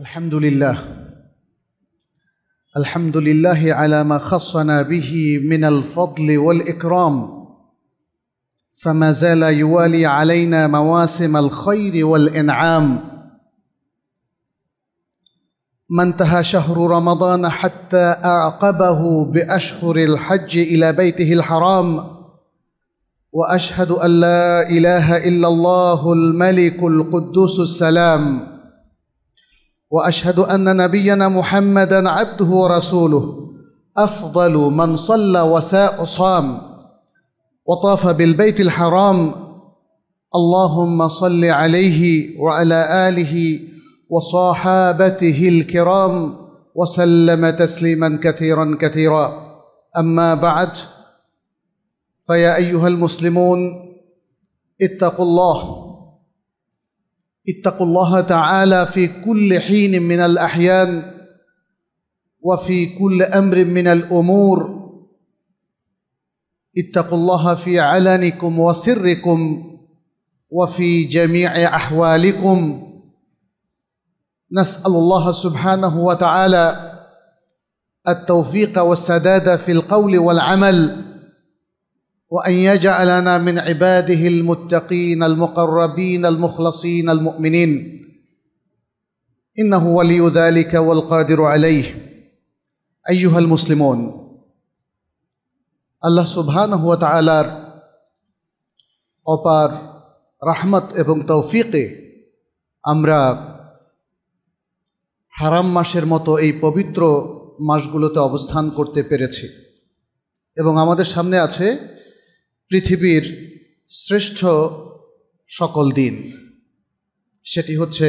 الحمد لله الحمد لله على ما خصنا به من الفضل والاكرام فما زال يوالي علينا مواسم الخير والانعام ما انتهى شهر رمضان حتى اعقبه باشهر الحج الى بيته الحرام واشهد ان لا اله الا الله الملك القدوس السلام واشهد ان نبينا محمدا عبده ورسوله افضل من صلى وساء صام وطاف بالبيت الحرام اللهم صل عليه وعلى اله وصحابته الكرام وسلم تسليما كثيرا كثيرا اما بعد فيا ايها المسلمون اتقوا الله اتقوا الله تعالى في كل حين من الأحيان وفي كل أمر من الأمور اتقوا الله في علنكم وسركم وفي جميع أحوالكم نسأل الله سبحانه وتعالى التوفيق والسداد في القول والعمل وأن يجعلنا من عباده المتقين المقربين المخلصين المؤمنين إنه ولي ذلك والقادر عليه أيها المسلمون الله سبحانه وتعالى তাআলার অপার রাহমত এবং তৌফিকে আমরা হারাম মাসের মতো এই পবিত্র মাসগুলোতে অবস্থান করতে পেরেছি এবং আমাদের সামনে আছে পৃথিবীর শ্রেষ্ঠ সকল দিন সেটি হচ্ছে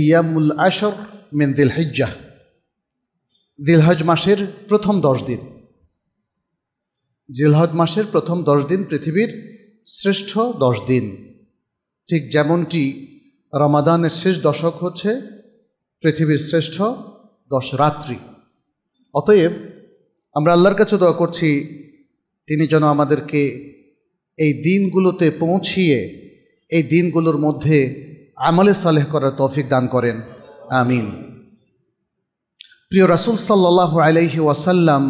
ইয়ামুল আশর মেন দিলহজ্জাহ দিলহজ মাসের প্রথম দশ দিন জিলহজ মাসের প্রথম দশ দিন পৃথিবীর শ্রেষ্ঠ দশ দিন ঠিক যেমনটি রমাদানের শেষ দশক হচ্ছে পৃথিবীর শ্রেষ্ঠ দশ রাত্রি অতএব আমরা আল্লাহর কাছে দোয়া করছি তিনি যেন আমাদেরকে এই দিনগুলোতে পৌঁছিয়ে এই দিনগুলোর মধ্যে আমলে সালেহ করার তৌফিক দান করেন আমিন প্রিয় রাসুল সাল্লাহ আলাইহি ওয়াসাল্লাম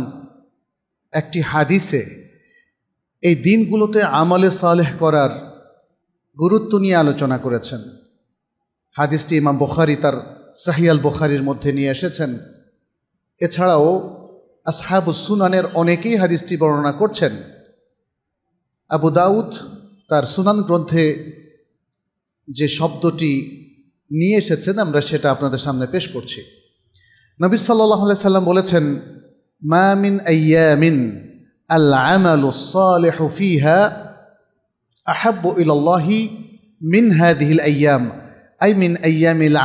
একটি হাদিসে এই দিনগুলোতে আমলে সালেহ করার গুরুত্ব নিয়ে আলোচনা করেছেন হাদিসটি ইমাম বখারি তার সাহিয়াল বখারির মধ্যে নিয়ে এসেছেন এছাড়াও আসহাবু সুনানের অনেকেই হাদিসটি বর্ণনা করছেন আবু দাউদ তার সুনান গ্রন্থে যে শব্দটি নিয়ে এসেছেন আমরা সেটা আপনাদের সামনে পেশ করছি নবী সাল্লাহ সাল্লাম বলেছেন মামিন আয়ামিন আল মিন হাদিহিল আয়াম আই মিন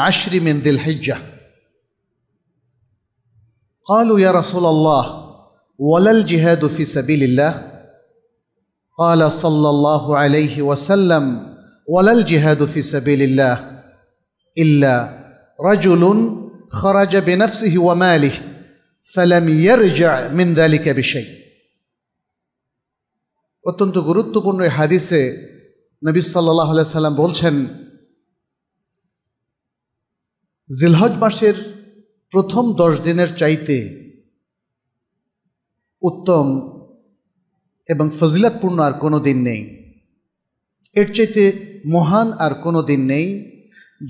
আশরি মিন দিল হিজ্জাহ قالوا يا رسول الله ولا الجهاد في سبيل الله قال صلى الله عليه وسلم ولا الجهاد في سبيل الله الا رجل خرج بنفسه وماله فلم يرجع من ذلك بشيء অত্যন্ত গুরুত্বপূর্ণ হাদিসে নবী আলাইহি সাল্লাম বলছেন জিলহজ মাসের প্রথম দশ দিনের চাইতে উত্তম এবং ফজিলাতপূর্ণ আর কোনো দিন নেই এর চাইতে মহান আর কোনো দিন নেই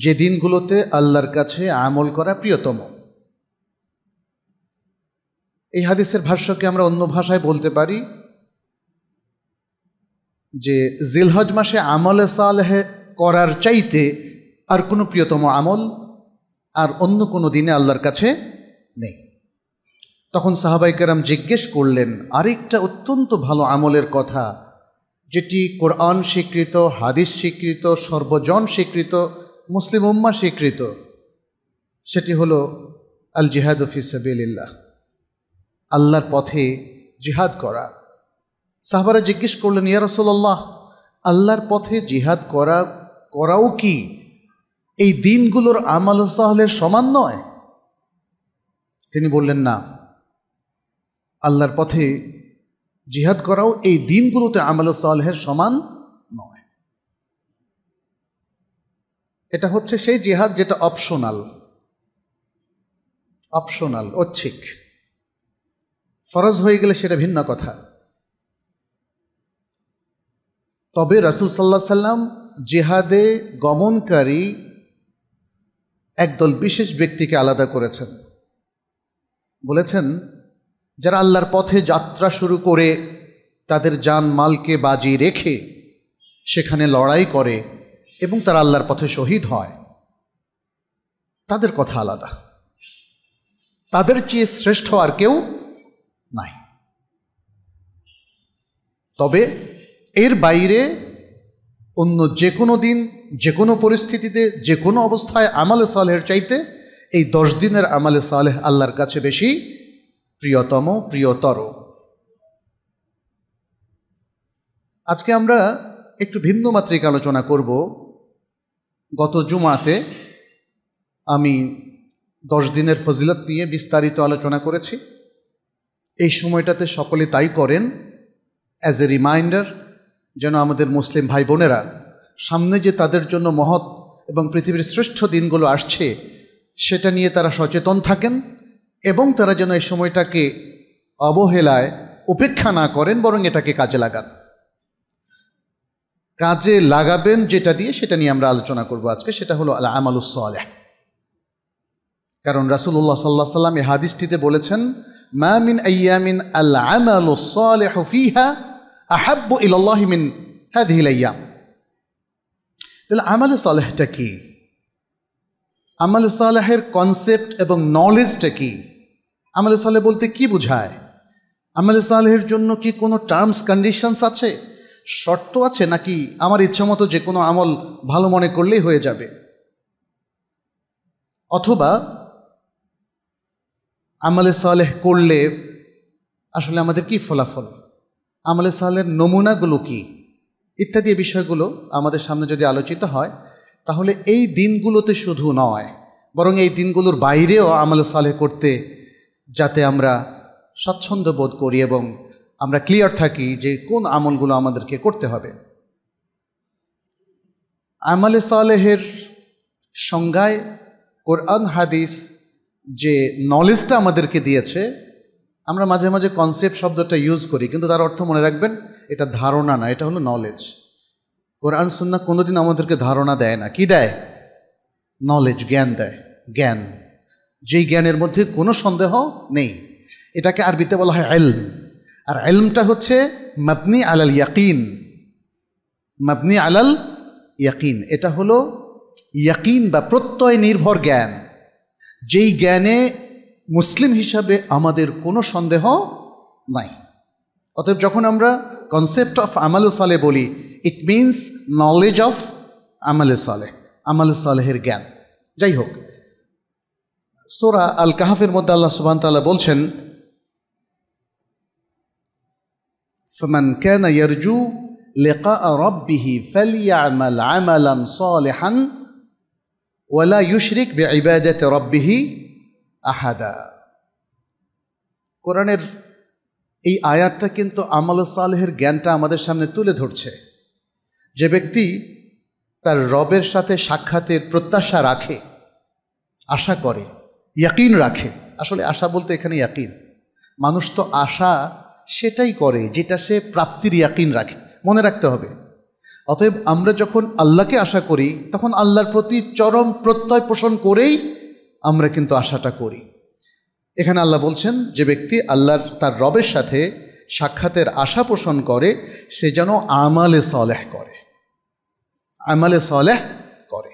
যে দিনগুলোতে আল্লাহর কাছে আমল করা প্রিয়তম এই হাদিসের ভাষ্যকে আমরা অন্য ভাষায় বলতে পারি যে জিলহজ মাসে আমলে সালেহে করার চাইতে আর কোনো প্রিয়তম আমল আর অন্য কোনো দিনে আল্লাহর কাছে নেই তখন সাহাবাইকারাম জিজ্ঞেস করলেন আরেকটা অত্যন্ত ভালো আমলের কথা যেটি কোরআন স্বীকৃত হাদিস স্বীকৃত সর্বজন স্বীকৃত মুসলিম উম্মা স্বীকৃত সেটি হল আল জিহাদ ফিসাবিল্লাহ আল্লাহর পথে জিহাদ করা সাহাবারা জিজ্ঞেস করলেন ইয়ারসোল্লাহ আল্লাহর পথে জিহাদ করা করাও কি এই দিনগুলোর আমাল সাহলের সমান নয় তিনি বললেন না আল্লাহর পথে জিহাদ করাও এই দিনগুলোতে আমাল সালেহের সমান নয় এটা হচ্ছে সেই জিহাদ যেটা অপশনাল অপশনাল ঐচ্ছিক ফরজ হয়ে গেলে সেটা ভিন্ন কথা তবে রাসুল সাল্লাহ সাল্লাম জেহাদে গমনকারী একদল বিশেষ ব্যক্তিকে আলাদা করেছেন বলেছেন যারা আল্লাহর পথে যাত্রা শুরু করে তাদের যান মালকে বাজি রেখে সেখানে লড়াই করে এবং তারা আল্লাহর পথে শহীদ হয় তাদের কথা আলাদা তাদের চেয়ে শ্রেষ্ঠ আর কেউ নাই তবে এর বাইরে অন্য যে কোনো দিন যে কোনো পরিস্থিতিতে যে কোনো অবস্থায় আমালে সালেহের চাইতে এই দশ দিনের আমালে সালেহ আল্লাহর কাছে বেশি প্রিয়তম প্রিয়তর আজকে আমরা একটু ভিন্ন মাত্রিক আলোচনা করব গত জুমাতে আমি দশ দিনের ফজিলত নিয়ে বিস্তারিত আলোচনা করেছি এই সময়টাতে সকলে তাই করেন অ্যাজ এ রিমাইন্ডার যেন আমাদের মুসলিম ভাই বোনেরা সামনে যে তাদের জন্য মহৎ এবং পৃথিবীর শ্রেষ্ঠ দিনগুলো আসছে সেটা নিয়ে তারা সচেতন থাকেন এবং তারা যেন এই সময়টাকে অবহেলায় উপেক্ষা না করেন বরং এটাকে কাজে লাগান কাজে লাগাবেন যেটা দিয়ে সেটা নিয়ে আমরা আলোচনা করব আজকে সেটা হলো আল আমালুসলে কারণ রাসুল্লাহ সাল্লাহ সাল্লাম এই হাদিসটিতে বলেছেন মামিন আল্লাহ আমলুসলে হফিহা আহাব্বু ইল্লাহ মিন হ্যাদিহিলাইয়া তাহলে আমালে সালেহটা কি আমালে সালেহের কনসেপ্ট এবং নলেজটা কি আমালে সালেহ বলতে কি বোঝায় আমালে সালেহের জন্য কি কোনো টার্মস কন্ডিশনস আছে শর্ত আছে নাকি আমার মতো যে কোনো আমল ভালো মনে করলেই হয়ে যাবে অথবা আমালে সালেহ করলে আসলে আমাদের কি ফলাফল আমলে সালের নমুনাগুলো কী ইত্যাদি বিষয়গুলো আমাদের সামনে যদি আলোচিত হয় তাহলে এই দিনগুলোতে শুধু নয় বরং এই দিনগুলোর বাইরেও আমলে সালে করতে যাতে আমরা স্বাচ্ছন্দ্য বোধ করি এবং আমরা ক্লিয়ার থাকি যে কোন আমলগুলো আমাদেরকে করতে হবে আমলে সালেহের সংজ্ঞায় কোরআন হাদিস যে নলেজটা আমাদেরকে দিয়েছে আমরা মাঝে মাঝে কনসেপ্ট শব্দটা ইউজ করি কিন্তু তার অর্থ মনে রাখবেন এটা ধারণা না এটা হলো নলেজ কোরআন সুন্না কোনোদিন আমাদেরকে ধারণা দেয় না কি দেয় নলেজ জ্ঞান দেয় জ্ঞান যেই জ্ঞানের মধ্যে কোনো সন্দেহ নেই এটাকে আরবিতে বলা হয় এলম আর এলমটা হচ্ছে মাবনি আলাল ইয়াকিন মাবনি আলাল ইয়াকিন এটা হলো ইয়াকিন বা প্রত্যয় নির্ভর জ্ঞান যেই জ্ঞানে মুসলিম হিসাবে আমাদের কোনো সন্দেহ নাই অতএব যখন আমরা কনসেপ্ট অফ আমাল সালে বলি ইট মিনস নলেজ অফ আমাল সালে আমাল সালেহের জ্ঞান যাই হোক সোরা আল কাহাফের মধ্যে আল্লাহ সুবান তাল্লাহ বলছেন فمن كان يرجو لقاء ربه فليعمل عملا صالحا ولا يشرك بعبادة ربه আহাদা কোরআনের এই আয়াতটা কিন্তু আমল সালেহের জ্ঞানটা আমাদের সামনে তুলে ধরছে যে ব্যক্তি তার রবের সাথে সাক্ষাতের প্রত্যাশা রাখে আশা করে ইয়াকিন রাখে আসলে আশা বলতে এখানে ইয়াকিন মানুষ তো আশা সেটাই করে যেটা সে প্রাপ্তির ইয়াকিন রাখে মনে রাখতে হবে অতএব আমরা যখন আল্লাহকে আশা করি তখন আল্লাহর প্রতি চরম প্রত্যয় পোষণ করেই আমরা কিন্তু আশাটা করি এখানে আল্লাহ বলছেন যে ব্যক্তি আল্লাহর তার রবের সাথে সাক্ষাতের আশা পোষণ করে সে যেন আমালে সলেহ করে আমালে সলেহ করে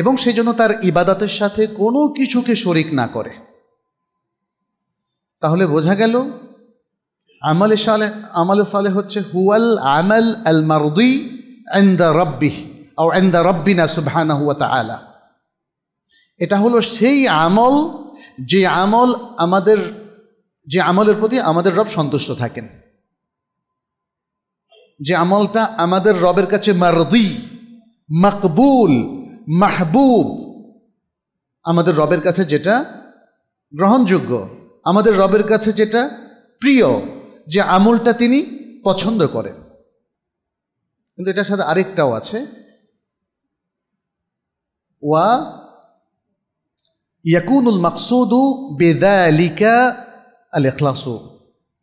এবং সে যেন তার ইবাদাতের সাথে কোনো কিছুকে শরিক না করে তাহলে বোঝা গেল আমালে সালে আমালে সালে হচ্ছে হুয়াল আমাল আল মারুদি দ্য রব্বি আও আন্দা রব্বিনা হুয়া তা আলা এটা হলো সেই আমল যে আমল আমাদের যে আমলের প্রতি আমাদের রব সন্তুষ্ট থাকেন যে আমলটা আমাদের রবের কাছে মারদি মকবুল মাহবুব আমাদের রবের কাছে যেটা গ্রহণযোগ্য আমাদের রবের কাছে যেটা প্রিয় যে আমলটা তিনি পছন্দ করেন কিন্তু এটার সাথে আরেকটাও আছে ওয়া ইয়াকুনুল মাকসুদু বেদালিকা আল এখলাসু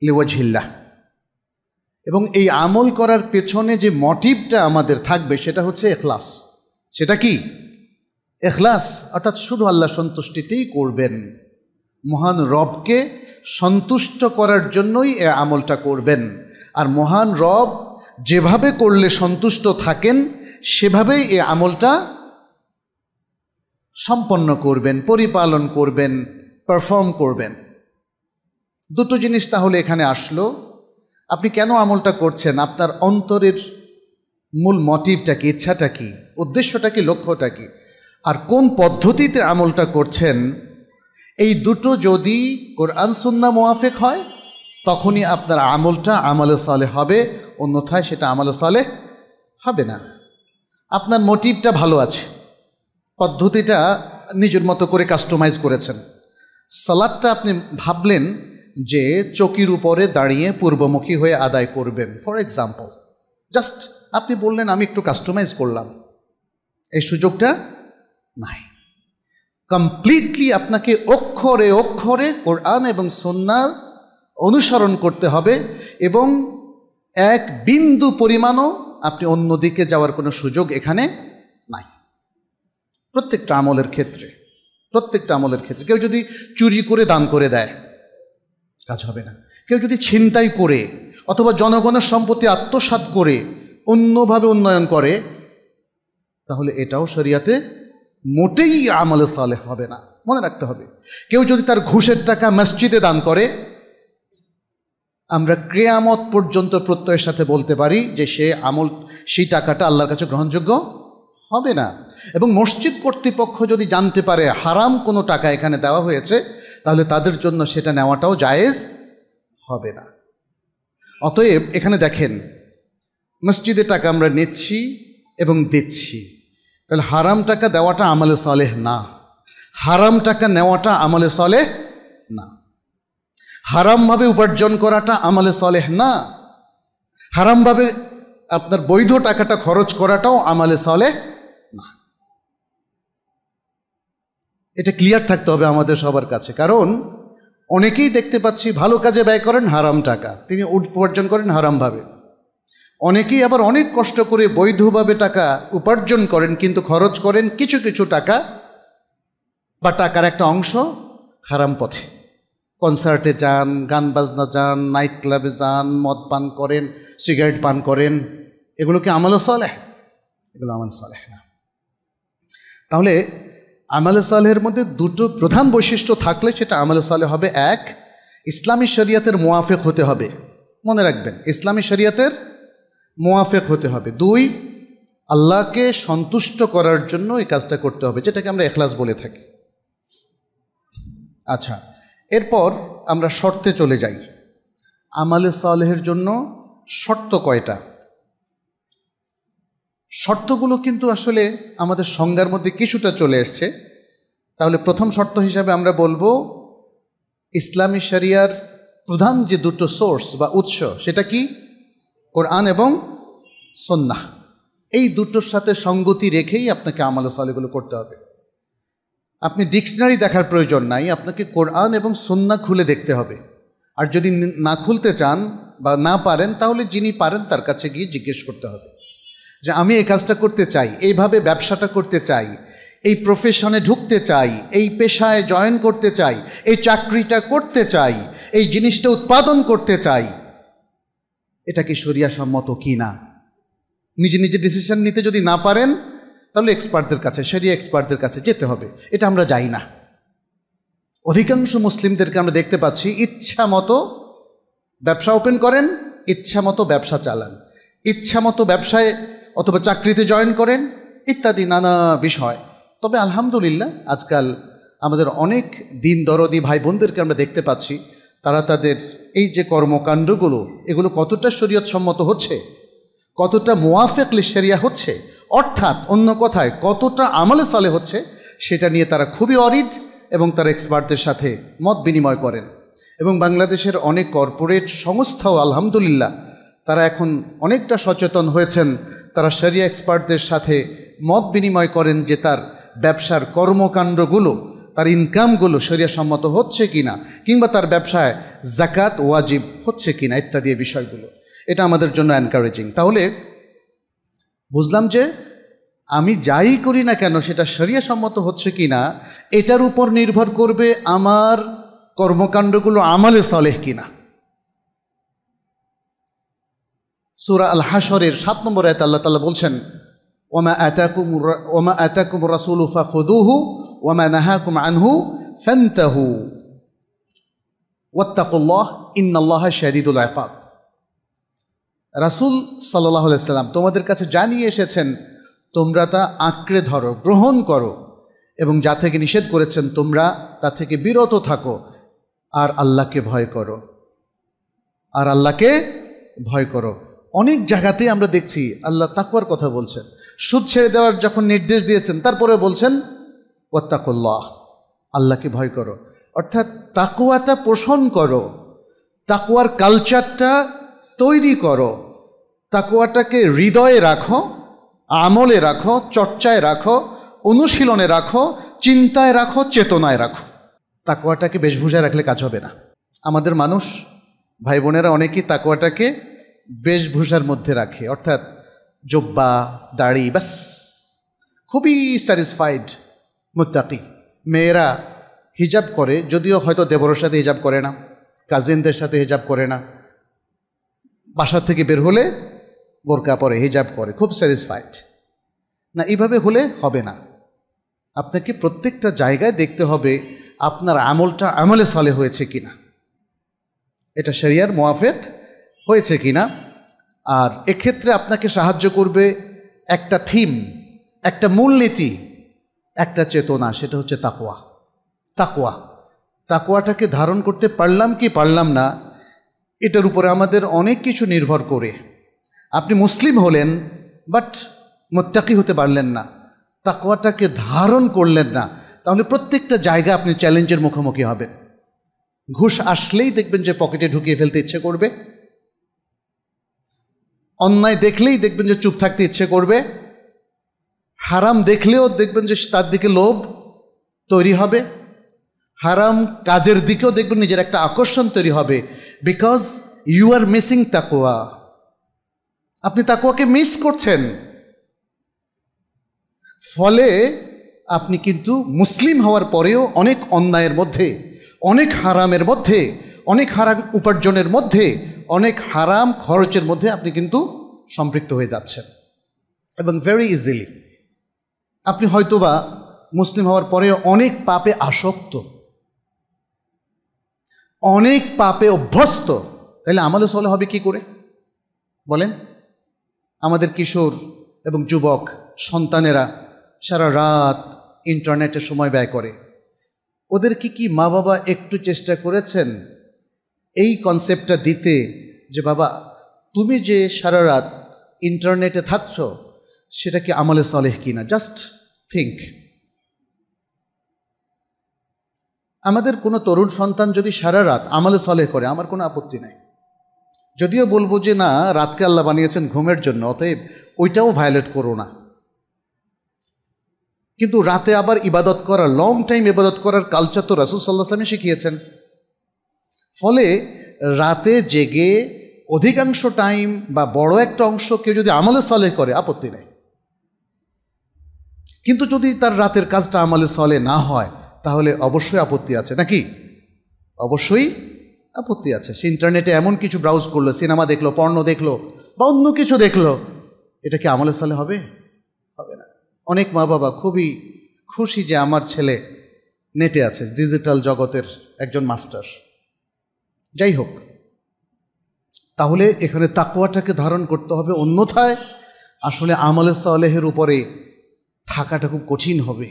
লেওয়াজহিল্লাহ এবং এই আমল করার পেছনে যে মোটিভটা আমাদের থাকবে সেটা হচ্ছে এখলাস সেটা কি এখলাস অর্থাৎ শুধু আল্লাহ সন্তুষ্টিতেই করবেন মহান রবকে সন্তুষ্ট করার জন্যই এ আমলটা করবেন আর মহান রব যেভাবে করলে সন্তুষ্ট থাকেন সেভাবেই এ আমলটা সম্পন্ন করবেন পরিপালন করবেন পারফর্ম করবেন দুটো জিনিস তাহলে এখানে আসলো আপনি কেন আমলটা করছেন আপনার অন্তরের মূল মোটিভটা কি ইচ্ছাটা কি উদ্দেশ্যটা কি লক্ষ্যটা কি আর কোন পদ্ধতিতে আমলটা করছেন এই দুটো যদি কোরআন সুন্না মোয়াফেক হয় তখনই আপনার আমলটা আমলে সালে হবে অন্যথায় সেটা আমলে সালে হবে না আপনার মোটিভটা ভালো আছে পদ্ধতিটা নিজের মতো করে কাস্টমাইজ করেছেন সালাদটা আপনি ভাবলেন যে চকির উপরে দাঁড়িয়ে পূর্বমুখী হয়ে আদায় করবেন ফর এক্সাম্পল জাস্ট আপনি বললেন আমি একটু কাস্টমাইজ করলাম এই সুযোগটা নাই কমপ্লিটলি আপনাকে অক্ষরে অক্ষরে কোরআন এবং সন্ন্যার অনুসরণ করতে হবে এবং এক বিন্দু পরিমাণও আপনি অন্যদিকে যাওয়ার কোনো সুযোগ এখানে প্রত্যেকটা আমলের ক্ষেত্রে প্রত্যেকটা আমলের ক্ষেত্রে কেউ যদি চুরি করে দান করে দেয় কাজ হবে না কেউ যদি ছিনতাই করে অথবা জনগণের সম্পত্তি আত্মসাত করে অন্যভাবে উন্নয়ন করে তাহলে এটাও শরিয়াতে মোটেই আমলে সালে হবে না মনে রাখতে হবে কেউ যদি তার ঘুষের টাকা মসজিদে দান করে আমরা ক্রেয়ামত পর্যন্ত প্রত্যয়ের সাথে বলতে পারি যে সে আমল সেই টাকাটা আল্লাহর কাছে গ্রহণযোগ্য হবে না এবং মসজিদ কর্তৃপক্ষ যদি জানতে পারে হারাম কোনো টাকা এখানে দেওয়া হয়েছে তাহলে তাদের জন্য সেটা নেওয়াটাও জায়েজ হবে না অতএব এখানে দেখেন মসজিদে টাকা আমরা নিচ্ছি এবং দিচ্ছি তাহলে হারাম টাকা দেওয়াটা আমলে সলেহ না হারাম টাকা নেওয়াটা আমলে সলেহ না হারামভাবে উপার্জন করাটা আমলে সলেহ না হারামভাবে আপনার বৈধ টাকাটা খরচ করাটাও আমালে সলেহ এটা ক্লিয়ার থাকতে হবে আমাদের সবার কাছে কারণ অনেকেই দেখতে পাচ্ছি ভালো কাজে ব্যয় করেন হারাম টাকা তিনি উপার্জন করেন হারামভাবে অনেকেই আবার অনেক কষ্ট করে বৈধভাবে টাকা উপার্জন করেন কিন্তু খরচ করেন কিছু কিছু টাকা বা টাকার একটা অংশ হারাম পথে কনসার্টে যান গান বাজনা যান নাইট ক্লাবে যান মদ পান করেন সিগারেট পান করেন এগুলো কি আমল সলেহ এগুলো আমল সলেহ না তাহলে আমালে সালেহের মধ্যে দুটো প্রধান বৈশিষ্ট্য থাকলে সেটা আমালে সালে হবে এক ইসলামী শরিয়াতের মোয়াফেক হতে হবে মনে রাখবেন ইসলামী শরিয়াতের মোয়াফেক হতে হবে দুই আল্লাহকে সন্তুষ্ট করার জন্য এই কাজটা করতে হবে যেটাকে আমরা এখলাস বলে থাকি আচ্ছা এরপর আমরা শর্তে চলে যাই আমালে সালেহের জন্য শর্ত কয়টা শর্তগুলো কিন্তু আসলে আমাদের সংজ্ঞার মধ্যে কিছুটা চলে এসছে তাহলে প্রথম শর্ত হিসাবে আমরা বলবো ইসলামী শরিয়ার প্রধান যে দুটো সোর্স বা উৎস সেটা কি কোরআন এবং সন্না এই দুটোর সাথে সঙ্গতি রেখেই আপনাকে আমল সালেগুলো করতে হবে আপনি ডিকশনারি দেখার প্রয়োজন নাই আপনাকে কোরআন এবং সন্না খুলে দেখতে হবে আর যদি না খুলতে চান বা না পারেন তাহলে যিনি পারেন তার কাছে গিয়ে জিজ্ঞেস করতে হবে যে আমি এই কাজটা করতে চাই এইভাবে ব্যবসাটা করতে চাই এই প্রফেশনে ঢুকতে চাই এই পেশায় জয়েন করতে চাই এই চাকরিটা করতে চাই এই জিনিসটা উৎপাদন করতে চাই এটা কি সরিয়া সম্মত কি না নিজে নিজে ডিসিশন নিতে যদি না পারেন তাহলে এক্সপার্টদের কাছে সেরিয়া এক্সপার্টদের কাছে যেতে হবে এটা আমরা যাই না অধিকাংশ মুসলিমদেরকে আমরা দেখতে পাচ্ছি ইচ্ছা মতো ব্যবসা ওপেন করেন ইচ্ছা মতো ব্যবসা চালান ইচ্ছা মতো ব্যবসায় অথবা চাকরিতে জয়েন করেন ইত্যাদি নানা বিষয় তবে আলহামদুলিল্লাহ আজকাল আমাদের অনেক দিন দরদি ভাই বোনদেরকে আমরা দেখতে পাচ্ছি তারা তাদের এই যে কর্মকাণ্ডগুলো এগুলো কতটা শরীয়ত সম্মত হচ্ছে কতটা মোয়াফেক লিশেরিয়া হচ্ছে অর্থাৎ অন্য কথায় কতটা আমলে সালে হচ্ছে সেটা নিয়ে তারা খুবই অরিড এবং তার এক্সপার্টদের সাথে মত বিনিময় করেন এবং বাংলাদেশের অনেক কর্পোরেট সংস্থাও আলহামদুলিল্লাহ তারা এখন অনেকটা সচেতন হয়েছেন তারা সেরিয়া এক্সপার্টদের সাথে মত বিনিময় করেন যে তার ব্যবসার কর্মকাণ্ডগুলো তার ইনকামগুলো সেরিয়া সম্মত হচ্ছে কি না কিংবা তার ব্যবসায় জাকাত ওয়াজিব হচ্ছে কি না ইত্যাদি বিষয়গুলো এটা আমাদের জন্য এনকারেজিং তাহলে বুঝলাম যে আমি যাই করি না কেন সেটা সরিয়া সম্মত হচ্ছে কি না এটার উপর নির্ভর করবে আমার কর্মকাণ্ডগুলো আমালে চলে কিনা সুরা আল হাসরের সাত নম্বর এতে আল্লাহ তাল্লাহ বলছেন ওমা আতাকুম ওমা আতাকুম রাসুল উফা খুদুহু ওমা নাহাকুম আনহু ফেন্তাহু ওয়াত্তাকুল্লাহ ইন্নাল্লাহ শাহিদুল আকাব রাসুল সাল্লাহ সাল্লাম তোমাদের কাছে জানিয়ে এসেছেন তোমরা তা আঁকড়ে ধরো গ্রহণ করো এবং যা থেকে নিষেধ করেছেন তোমরা তা থেকে বিরত থাকো আর আল্লাহকে ভয় করো আর আল্লাহকে ভয় করো অনেক জায়গাতেই আমরা দেখছি আল্লাহ তাকুয়ার কথা বলছেন সুদ ছেড়ে দেওয়ার যখন নির্দেশ দিয়েছেন তারপরে বলছেন ওত্তাকুল্লাহ আল্লাহকে ভয় করো অর্থাৎ তাকুয়াটা পোষণ করো তাকুয়ার কালচারটা তৈরি করো তাকুয়াটাকে হৃদয়ে রাখো আমলে রাখো চর্চায় রাখো অনুশীলনে রাখো চিন্তায় রাখো চেতনায় রাখো তাকুয়াটাকে বেশভূষায় রাখলে কাজ হবে না আমাদের মানুষ ভাই বোনেরা অনেকেই তাকুয়াটাকে বেশভূষার মধ্যে রাখে অর্থাৎ জব্বা দাড়ি বাস খুবই স্যাটিসফাইড মুত্তাকি মেয়েরা হিজাব করে যদিও হয়তো দেবরের সাথে হিজাব করে না কাজিনদের সাথে হিজাব করে না বাসার থেকে বের হলে বোরকা পরে হিজাব করে খুব স্যাটিসফাইড না এইভাবে হলে হবে না আপনাকে প্রত্যেকটা জায়গায় দেখতে হবে আপনার আমলটা আমলে সলে হয়েছে কিনা এটা শরিয়ার মোয়াফেক হয়েছে কি না আর এক্ষেত্রে আপনাকে সাহায্য করবে একটা থিম একটা মূলনীতি একটা চেতনা সেটা হচ্ছে তাকোয়া তাকোয়া তাকোয়াটাকে ধারণ করতে পারলাম কি পারলাম না এটার উপরে আমাদের অনেক কিছু নির্ভর করে আপনি মুসলিম হলেন বাট মোত্তাকি হতে পারলেন না তাকোয়াটাকে ধারণ করলেন না তাহলে প্রত্যেকটা জায়গা আপনি চ্যালেঞ্জের মুখোমুখি হবেন ঘুষ আসলেই দেখবেন যে পকেটে ঢুকিয়ে ফেলতে ইচ্ছে করবে অন্যায় দেখলেই দেখবেন যে চুপ থাকতে ইচ্ছে করবে হারাম দেখলেও দেখবেন যে তার দিকে লোভ তৈরি হবে হারাম কাজের দিকেও দেখবেন নিজের একটা আকর্ষণ তৈরি হবে বিকজ ইউ আর মিসিং তাকোয়া আপনি তাকোয়াকে মিস করছেন ফলে আপনি কিন্তু মুসলিম হওয়ার পরেও অনেক অন্যায়ের মধ্যে অনেক হারামের মধ্যে অনেক হারাম উপার্জনের মধ্যে অনেক হারাম খরচের মধ্যে আপনি কিন্তু সম্পৃক্ত হয়ে যাচ্ছেন এবং ভেরি ইজিলি আপনি হয়তোবা মুসলিম হওয়ার পরে অনেক পাপে আসক্ত অনেক পাপে অভ্যস্ত তাহলে আমাদের সলে হবে কি করে বলেন আমাদের কিশোর এবং যুবক সন্তানেরা সারা রাত ইন্টারনেটে সময় ব্যয় করে ওদের কি কি মা বাবা একটু চেষ্টা করেছেন এই কনসেপ্টটা দিতে যে বাবা তুমি যে সারা রাত ইন্টারনেটে থাকছ সেটা কি আমলে সলেহ কি না জাস্ট থিঙ্ক আমাদের কোনো তরুণ সন্তান যদি সারা রাত আমলে সলেহ করে আমার কোনো আপত্তি নাই যদিও বলবো যে না রাতকে আল্লাহ বানিয়েছেন ঘুমের জন্য অতএব ওইটাও ভায়োলেট করো না কিন্তু রাতে আবার ইবাদত করা লং টাইম ইবাদত করার কালচার তো রাসুল সাল্লাহ আসলামে শিখিয়েছেন ফলে রাতে জেগে অধিকাংশ টাইম বা বড় একটা অংশ কেউ যদি আমলে সলে করে আপত্তি নেই কিন্তু যদি তার রাতের কাজটা আমলে সলে না হয় তাহলে অবশ্যই আপত্তি আছে নাকি অবশ্যই আপত্তি আছে সে ইন্টারনেটে এমন কিছু ব্রাউজ করলো সিনেমা দেখলো পর্ণ দেখলো বা অন্য কিছু দেখলো এটা কি আমলে সলে হবে হবে না অনেক মা বাবা খুবই খুশি যে আমার ছেলে নেটে আছে ডিজিটাল জগতের একজন মাস্টার যাই হোক তাহলে এখানে তাকুয়াটাকে ধারণ করতে হবে অন্যথায় আসলে আমালে সলেহের উপরে থাকাটা খুব কঠিন হবে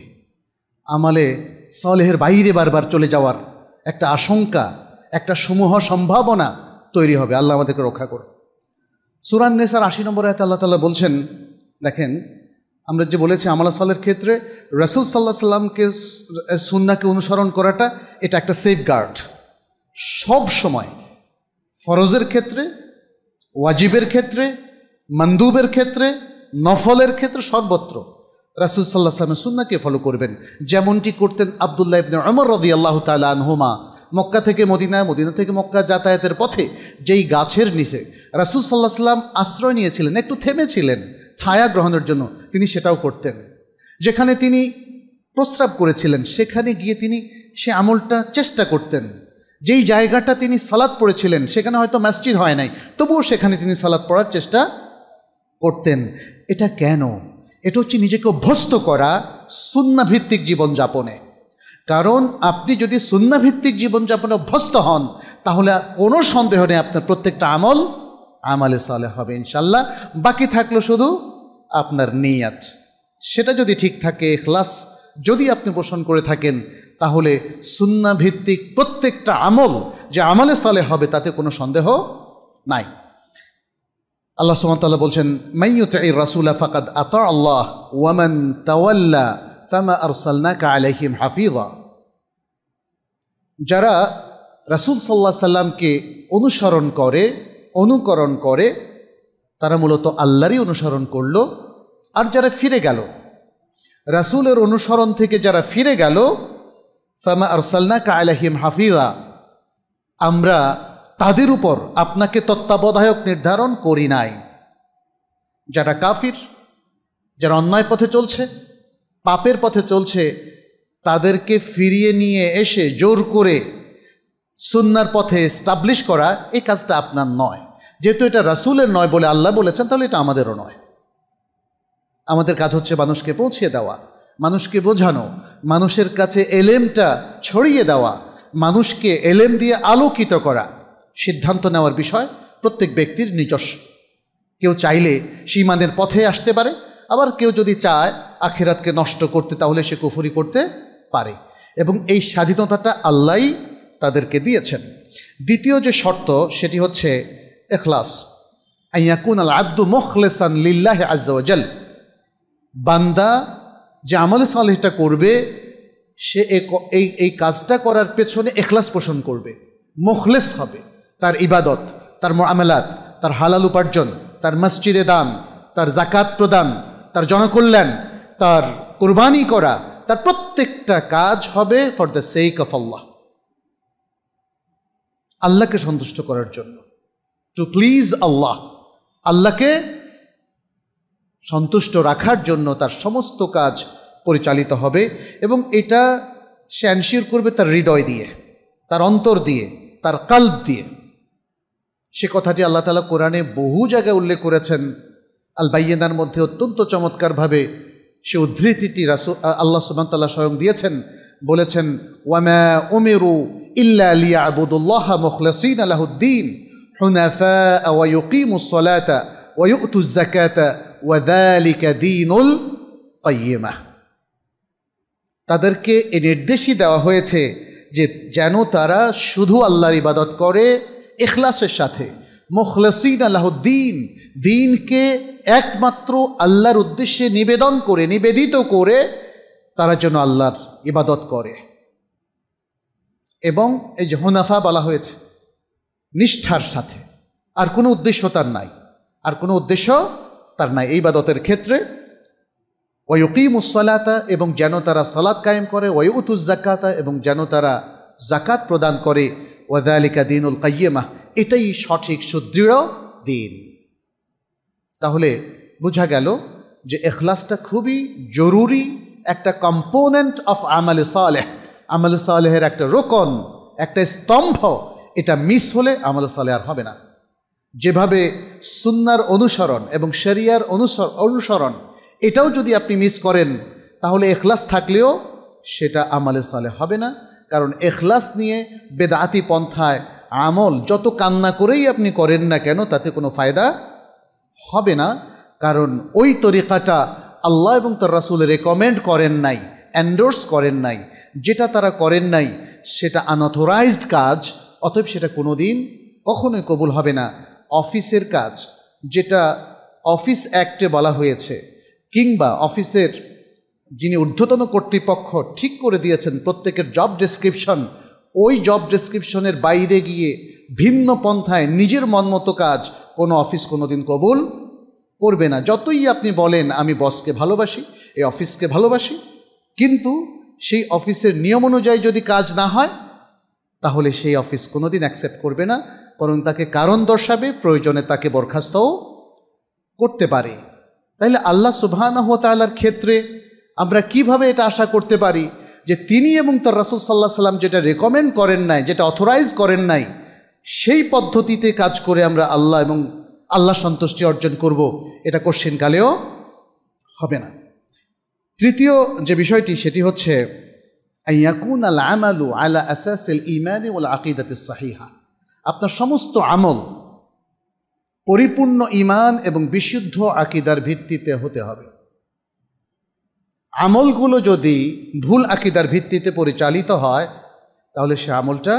আমালে সলেহের বাইরে বারবার চলে যাওয়ার একটা আশঙ্কা একটা সমূহ সম্ভাবনা তৈরি হবে আল্লাহ আমাদেরকে রক্ষা করো সুরান নেসার আশি নম্বর আয়তে আল্লাহ তাল্লাহ বলছেন দেখেন আমরা যে বলেছি আমলা সালের ক্ষেত্রে রসুল সাল্লাহ সাল্লামকে সুন্নাকে অনুসরণ করাটা এটা একটা সেফ গার্ড সব সময় ফরজের ক্ষেত্রে ওয়াজিবের ক্ষেত্রে মন্দুবের ক্ষেত্রে নফলের ক্ষেত্রে সর্বত্র রাসুল সাল্লাহ সালামের সুন্নাকে ফলো করবেন যেমনটি করতেন আবদুল্লাহ ইবনে অমর রদি আল্লাহ তালা আনহুমা মক্কা থেকে মদিনা মদিনা থেকে মক্কা যাতায়াতের পথে যেই গাছের নিচে রাসুল সাল্লাহ সাল্লাম আশ্রয় নিয়েছিলেন একটু থেমেছিলেন ছায়া গ্রহণের জন্য তিনি সেটাও করতেন যেখানে তিনি প্রস্রাব করেছিলেন সেখানে গিয়ে তিনি সে আমলটা চেষ্টা করতেন যেই জায়গাটা তিনি সালাদ পড়েছিলেন সেখানে হয়তো মসজিদ হয় নাই তবুও সেখানে তিনি সালাদ পড়ার চেষ্টা করতেন এটা কেন এটা হচ্ছে নিজেকে অভ্যস্ত করা সুন্নাভিত্তিক জীবনযাপনে কারণ আপনি যদি সুন্নাভিত্তিক জীবনযাপনে অভ্যস্ত হন তাহলে কোনো সন্দেহ নেই আপনার প্রত্যেকটা আমল আমালে সালে হবে ইনশাল্লাহ বাকি থাকলো শুধু আপনার নিয়াত সেটা যদি ঠিক থাকে খ্লাস যদি আপনি পোষণ করে থাকেন তাহলে সুন্না ভিত্তিক প্রত্যেকটা আমল যে আমলে সালে হবে তাতে কোনো সন্দেহ নাই আল্লাহ সুমতাল বলছেন মাইয়ুত এই রাসুলা ফাকাদ আতা আল্লাহ ওয়ামান তাওয়াল্লা ফামা আর কা আলাইহিম হাফিজা যারা রাসুল সাল্লাহ সাল্লামকে অনুসরণ করে অনুকরণ করে তারা মূলত আল্লাহরই অনুসরণ করল আর যারা ফিরে গেল রাসুলের অনুসরণ থেকে যারা ফিরে গেল ফামা আরসালনাকা আলাহিম হাফিজা আমরা তাদের উপর আপনাকে তত্ত্বাবধায়ক নির্ধারণ করি নাই যারা কাফির যারা অন্যায় পথে চলছে পাপের পথে চলছে তাদেরকে ফিরিয়ে নিয়ে এসে জোর করে সুন্নার পথে স্টাবলিশ করা এই কাজটা আপনার নয় যেহেতু এটা রাসুলের নয় বলে আল্লাহ বলেছেন তাহলে এটা আমাদেরও নয় আমাদের কাজ হচ্ছে মানুষকে পৌঁছে দেওয়া মানুষকে বোঝানো মানুষের কাছে এলেমটা ছড়িয়ে দেওয়া মানুষকে এলেম দিয়ে আলোকিত করা সিদ্ধান্ত নেওয়ার বিষয় প্রত্যেক ব্যক্তির নিজস্ব কেউ চাইলে সীমানের পথে আসতে পারে আবার কেউ যদি চায় আখেরাতকে নষ্ট করতে তাহলে সে কুফুরি করতে পারে এবং এই স্বাধীনতাটা আল্লাহ তাদেরকে দিয়েছেন দ্বিতীয় যে শর্ত সেটি হচ্ছে এখলাস আইয়াকুন আল আব্দু মোখলেসান লিল্লাহ আজ্জাল বান্দা যে আমলে সালেহটা করবে সে এই এই কাজটা করার পেছনে এখলাস পোষণ করবে মুখলেস হবে তার ইবাদত তার আমেলাত তার হালাল উপার্জন তার মসজিদে দান তার জাকাত প্রদান তার জনকল্যাণ তার কোরবানি করা তার প্রত্যেকটা কাজ হবে for the sake of Allah আল্লাহকে সন্তুষ্ট করার জন্য টু প্লিজ আল্লাহ আল্লাহকে সন্তুষ্ট রাখার জন্য তার সমস্ত কাজ পরিচালিত হবে এবং এটা সে অ্যানশিওর করবে তার হৃদয় দিয়ে তার অন্তর দিয়ে তার কাল্প দিয়ে সে কথাটি আল্লাহ তালা কোরআনে বহু জায়গায় উল্লেখ করেছেন আল বাইয়েনার মধ্যে অত্যন্ত চমৎকারভাবে সে উদ্ধৃতিটি রাসু আল্লাহ সুবান্তাল্লাহ স্বয়ং দিয়েছেন বলেছেন ওয়ামা ওমেরু ইল্লা লিয়া আবুদুল্লাহ মুখলাসিন আলাহুদ্দিন হুনাফা ওয়াইকিমুসলাতা ওয়াইউতুজ্জাকাতা ওয়াদালিকা দিনুল কয়িমা তাদেরকে এ নির্দেশই দেওয়া হয়েছে যে যেন তারা শুধু আল্লাহর ইবাদত করে এখলাসের সাথে মুখলসিন আল্লাহদ্দিন দিনকে একমাত্র আল্লাহর উদ্দেশ্যে নিবেদন করে নিবেদিত করে তারা যেন আল্লাহর ইবাদত করে এবং এই যে হুনাফা বলা হয়েছে নিষ্ঠার সাথে আর কোনো উদ্দেশ্য তার নাই আর কোনো উদ্দেশ্য তার না এই বাদতের ক্ষেত্রে মুসলাতা এবং যেন তারা সালাদ কায়েম করে ওয়ুতুজ জাকাতা এবং যেন তারা জাকাত প্রদান করে দিন দিনুল কাইয়েমা এটাই সঠিক সুদৃঢ় দিন তাহলে বোঝা গেল যে এখলাসটা খুবই জরুরি একটা কম্পোনেন্ট অফ আমালে সালেহ আমালে সালেহের একটা রোকন একটা স্তম্ভ এটা মিস হলে আমাল সালেহ আর হবে না যেভাবে সুন্নার অনুসরণ এবং শরিয়ার অনুসর অনুসরণ এটাও যদি আপনি মিস করেন তাহলে এখলাস থাকলেও সেটা আমালে সালে হবে না কারণ এখলাস নিয়ে বেদাতি পন্থায় আমল যত কান্না করেই আপনি করেন না কেন তাতে কোনো ফায়দা হবে না কারণ ওই তরিকাটা আল্লাহ এবং তার রাসুল রেকমেন্ড করেন নাই অ্যান্ডোর্স করেন নাই যেটা তারা করেন নাই সেটা আনঅথোরাইজড কাজ অতএব সেটা কোনো দিন কখনোই কবুল হবে না অফিসের কাজ যেটা অফিস অ্যাক্টে বলা হয়েছে কিংবা অফিসের যিনি ঊর্ধ্বতন কর্তৃপক্ষ ঠিক করে দিয়েছেন প্রত্যেকের জব ডেসক্রিপশন ওই জব ডেসক্রিপশনের বাইরে গিয়ে ভিন্ন পন্থায় নিজের মনমতো কাজ কোনো অফিস কোনো দিন কবুল করবে না যতই আপনি বলেন আমি বসকে ভালোবাসি এই অফিসকে ভালোবাসি কিন্তু সেই অফিসের নিয়ম অনুযায়ী যদি কাজ না হয় তাহলে সেই অফিস কোনো দিন অ্যাকসেপ্ট করবে না বরং তাকে কারণ দর্শাবে প্রয়োজনে তাকে বরখাস্তও করতে পারে তাহলে আল্লাহ সুবাহানহতালার ক্ষেত্রে আমরা কিভাবে এটা আশা করতে পারি যে তিনি এবং তার রাসুল সাল্লাহ সাল্লাম যেটা রেকমেন্ড করেন নাই যেটা অথরাইজ করেন নাই সেই পদ্ধতিতে কাজ করে আমরা আল্লাহ এবং আল্লাহ সন্তুষ্টি অর্জন করব এটা কোশ্চিনকালেও হবে না তৃতীয় যে বিষয়টি সেটি হচ্ছে আইয়াকুন আল আমালু আলা আসাস ইমানি ওলা আকিদাতে সাহিহা আপনার সমস্ত আমল পরিপূর্ণ ইমান এবং বিশুদ্ধ আকিদার ভিত্তিতে হতে হবে আমলগুলো যদি ভুল আকিদার ভিত্তিতে পরিচালিত হয় তাহলে সে আমলটা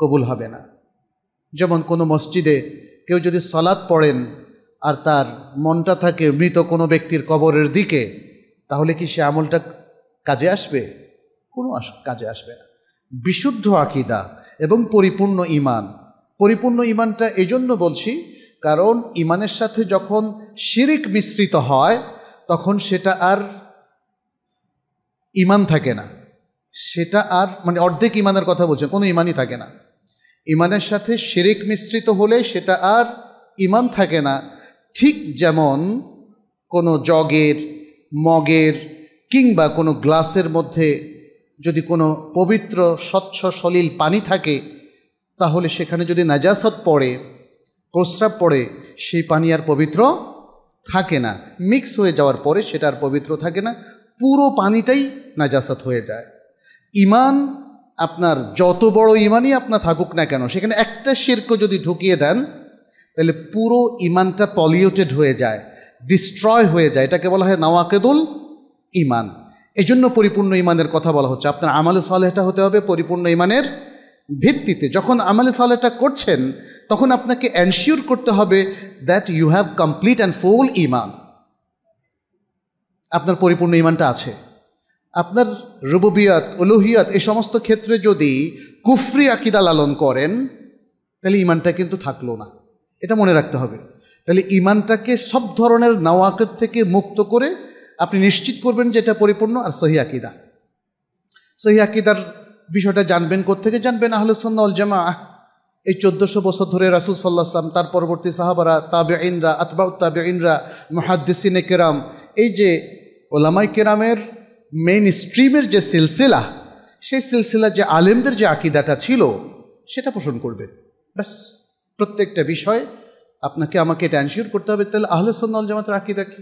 কবুল হবে না যেমন কোনো মসজিদে কেউ যদি সলাদ পড়েন আর তার মনটা থাকে মৃত কোনো ব্যক্তির কবরের দিকে তাহলে কি সে আমলটা কাজে আসবে কোনো কাজে আসবে না বিশুদ্ধ আকিদা এবং পরিপূর্ণ ইমান পরিপূর্ণ ইমানটা এই জন্য বলছি কারণ ইমানের সাথে যখন শিরিক মিশ্রিত হয় তখন সেটা আর ইমান থাকে না সেটা আর মানে অর্ধেক ইমানের কথা বলছে কোনো ইমানই থাকে না ইমানের সাথে শিরিক মিশ্রিত হলে সেটা আর ইমান থাকে না ঠিক যেমন কোনো জগের মগের কিংবা কোনো গ্লাসের মধ্যে যদি কোনো পবিত্র স্বচ্ছ সলিল পানি থাকে তাহলে সেখানে যদি নাজাসত পড়ে প্রস্রাব পড়ে সেই পানি আর পবিত্র থাকে না মিক্স হয়ে যাওয়ার পরে সেটা আর পবিত্র থাকে না পুরো পানিটাই নাজাসত হয়ে যায় ইমান আপনার যত বড় ইমানই আপনার থাকুক না কেন সেখানে একটা শির্ক যদি ঢুকিয়ে দেন তাহলে পুরো ইমানটা পলিউটেড হয়ে যায় ডিস্ট্রয় হয়ে যায় এটাকে বলা হয় নওয়াকেদুল ইমান এই জন্য পরিপূর্ণ ইমানের কথা বলা হচ্ছে আপনার আমালে সালেহটা হতে হবে পরিপূর্ণ ইমানের ভিত্তিতে যখন আমালে সালেহটা করছেন তখন আপনাকে অ্যানশিওর করতে হবে that you have complete and full ইমান আপনার পরিপূর্ণ ইমানটা আছে আপনার রুববিয়াত ওলুহিয়াত এই সমস্ত ক্ষেত্রে যদি কুফরি আকিদা লালন করেন তাহলে ইমানটা কিন্তু থাকলো না এটা মনে রাখতে হবে তাহলে ইমানটাকে সব ধরনের নাওয়াকের থেকে মুক্ত করে আপনি নিশ্চিত করবেন যে এটা পরিপূর্ণ আর সহি আকিদা সহি আকিদার বিষয়টা জানবেন কোথেকে জানবেন আহলুসন্নল জামা এই চোদ্দোশো বছর ধরে রাসুল সাল্লাহ সাল্লাম তার পরবর্তী সাহাবারা তাবে ইনরা আতবা উত্তাবে ইনরা মহাদ্দিসিনে কেরাম এই যে ওলামাই কেরামের মেইন স্ট্রিমের যে সিলসিলা সেই সিলসিলা যে আলেমদের যে আকিদাটা ছিল সেটা পোষণ করবেন ব্যাস প্রত্যেকটা বিষয় আপনাকে আমাকে এটা করতে হবে তাহলে আহলে সন্ন্যাল জামাতের আকিদা কী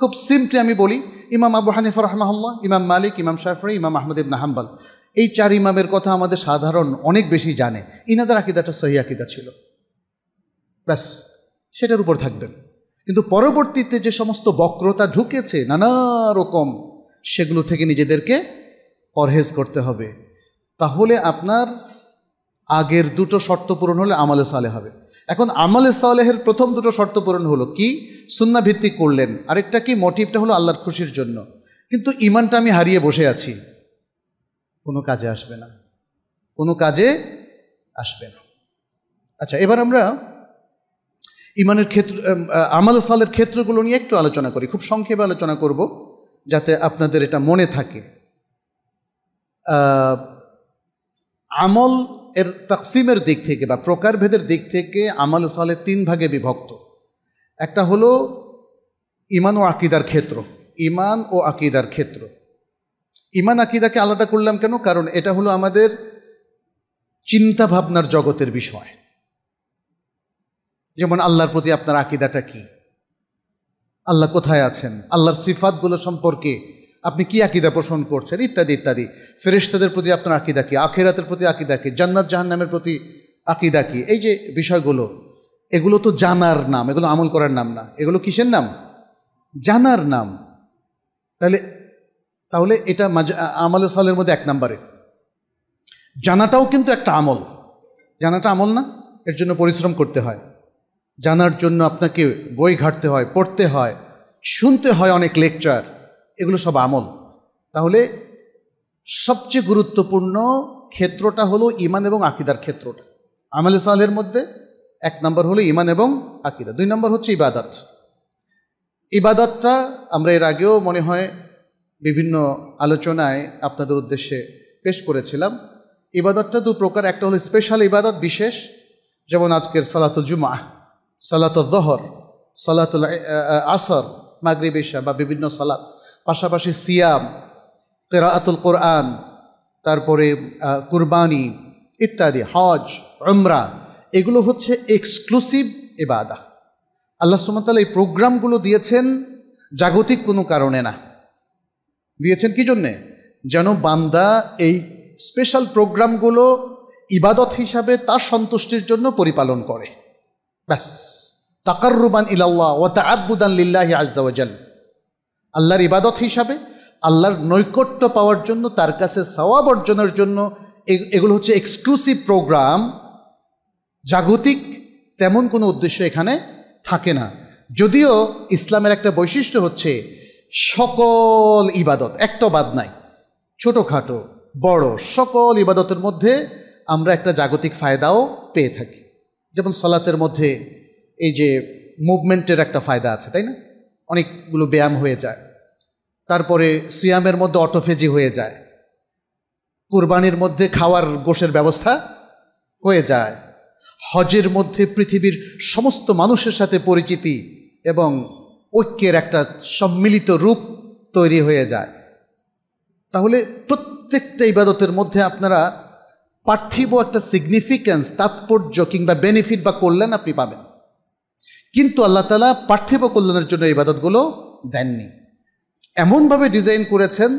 খুব সিম্পলি আমি বলি ইমাম আবু হানিফা রহমাহুল্লাহ ইমাম মালিক ইমাম শাফরি ইমাম আহমদ ইবনা হাম্বাল এই চার ইমামের কথা আমাদের সাধারণ অনেক বেশি জানে ইনাদের আকিদাটা সহি আকিদা ছিল ব্যাস সেটার উপর থাকবেন কিন্তু পরবর্তীতে যে সমস্ত বক্রতা ঢুকেছে নানা রকম সেগুলো থেকে নিজেদেরকে পরহেজ করতে হবে তাহলে আপনার আগের দুটো শর্ত পূরণ হলে আমলে সালে হবে এখন আমল সালেহের প্রথম দুটো শর্ত পূরণ হলো কি সুন্না ভিত্তিক করলেন আরেকটা কি মোটিভটা হলো আল্লাহর খুশির জন্য কিন্তু ইমানটা আমি হারিয়ে বসে আছি কোনো কাজে আসবে না কোনো কাজে আসবে না আচ্ছা এবার আমরা ইমানের ক্ষেত্র আমল সালের ক্ষেত্রগুলো নিয়ে একটু আলোচনা করি খুব সংক্ষেপে আলোচনা করব যাতে আপনাদের এটা মনে থাকে আমল এর তাকসিমের দিক থেকে বা প্রকারভেদের দিক থেকে আমাল সালে তিন ভাগে বিভক্ত একটা হলো ইমান ও আকিদার ক্ষেত্র ইমান ও আকিদার ক্ষেত্র ইমান আকিদাকে আলাদা করলাম কেন কারণ এটা হলো আমাদের চিন্তা ভাবনার জগতের বিষয় যেমন আল্লাহর প্রতি আপনার আকিদাটা কি আল্লাহ কোথায় আছেন আল্লাহর সিফাতগুলো সম্পর্কে আপনি কী আকিদা পোষণ করছেন ইত্যাদি ইত্যাদি ফেরিস্তাদের প্রতি আপনার আকিদা কি আখেরাতের প্রতি আকিদা কি জান্নাত জাহান্নামের প্রতি আকিদা কি এই যে বিষয়গুলো এগুলো তো জানার নাম এগুলো আমল করার নাম না এগুলো কিসের নাম জানার নাম তাহলে তাহলে এটা আমল সালের মধ্যে এক নম্বরে জানাটাও কিন্তু একটা আমল জানাটা আমল না এর জন্য পরিশ্রম করতে হয় জানার জন্য আপনাকে বই ঘাটতে হয় পড়তে হয় শুনতে হয় অনেক লেকচার এগুলো সব আমল তাহলে সবচেয়ে গুরুত্বপূর্ণ ক্ষেত্রটা হলো ইমান এবং আকিদার ক্ষেত্রটা আমলে সালের মধ্যে এক নম্বর হলো ইমান এবং আকিদা দুই নম্বর হচ্ছে ইবাদত ইবাদতটা আমরা এর আগেও মনে হয় বিভিন্ন আলোচনায় আপনাদের উদ্দেশ্যে পেশ করেছিলাম ইবাদতটা দু প্রকার একটা হলো স্পেশাল ইবাদত বিশেষ যেমন আজকের সালাতুল জুমা সালাতুল জহর সালাতুল আসর মাগরিব ইশা বা বিভিন্ন সালাত পাশাপাশি সিয়াম আতুল কোরআন তারপরে কুরবানি ইত্যাদি হজ উমরা এগুলো হচ্ছে এক্সক্লুসিভ এবাদা আল্লাহ সুমতাল এই প্রোগ্রামগুলো দিয়েছেন জাগতিক কোনো কারণে না দিয়েছেন কি জন্যে যেন বান্দা এই স্পেশাল প্রোগ্রামগুলো ইবাদত হিসাবে তার সন্তুষ্টির জন্য পরিপালন করে ব্যাস তাকার রুবান ইলাল্লাহ ও তা আব্বুদান লিল্লাহি আজাল আল্লাহর ইবাদত হিসাবে আল্লাহর নৈকট্য পাওয়ার জন্য তার কাছে সওয়াব অর্জনের জন্য এগুলো হচ্ছে এক্সক্লুসিভ প্রোগ্রাম জাগতিক তেমন কোনো উদ্দেশ্য এখানে থাকে না যদিও ইসলামের একটা বৈশিষ্ট্য হচ্ছে সকল ইবাদত একটা বাদ নাই ছোটোখাটো বড় সকল ইবাদতের মধ্যে আমরা একটা জাগতিক ফায়দাও পেয়ে থাকি যেমন সলাতের মধ্যে এই যে মুভমেন্টের একটা ফায়দা আছে তাই না অনেকগুলো ব্যায়াম হয়ে যায় তারপরে সিয়ামের মধ্যে অটোফেজি হয়ে যায় কোরবানির মধ্যে খাওয়ার গোষের ব্যবস্থা হয়ে যায় হজের মধ্যে পৃথিবীর সমস্ত মানুষের সাথে পরিচিতি এবং ঐক্যের একটা সম্মিলিত রূপ তৈরি হয়ে যায় তাহলে প্রত্যেকটা ইবাদতের মধ্যে আপনারা পার্থিব একটা সিগনিফিক্যান্স তাৎপর্য কিংবা বেনিফিট বা কল্যাণ আপনি পাবেন কিন্তু আল্লাহ তালা পার্থিব কল্যাণের জন্য ইবাদতগুলো দেননি এমনভাবে ডিজাইন করেছেন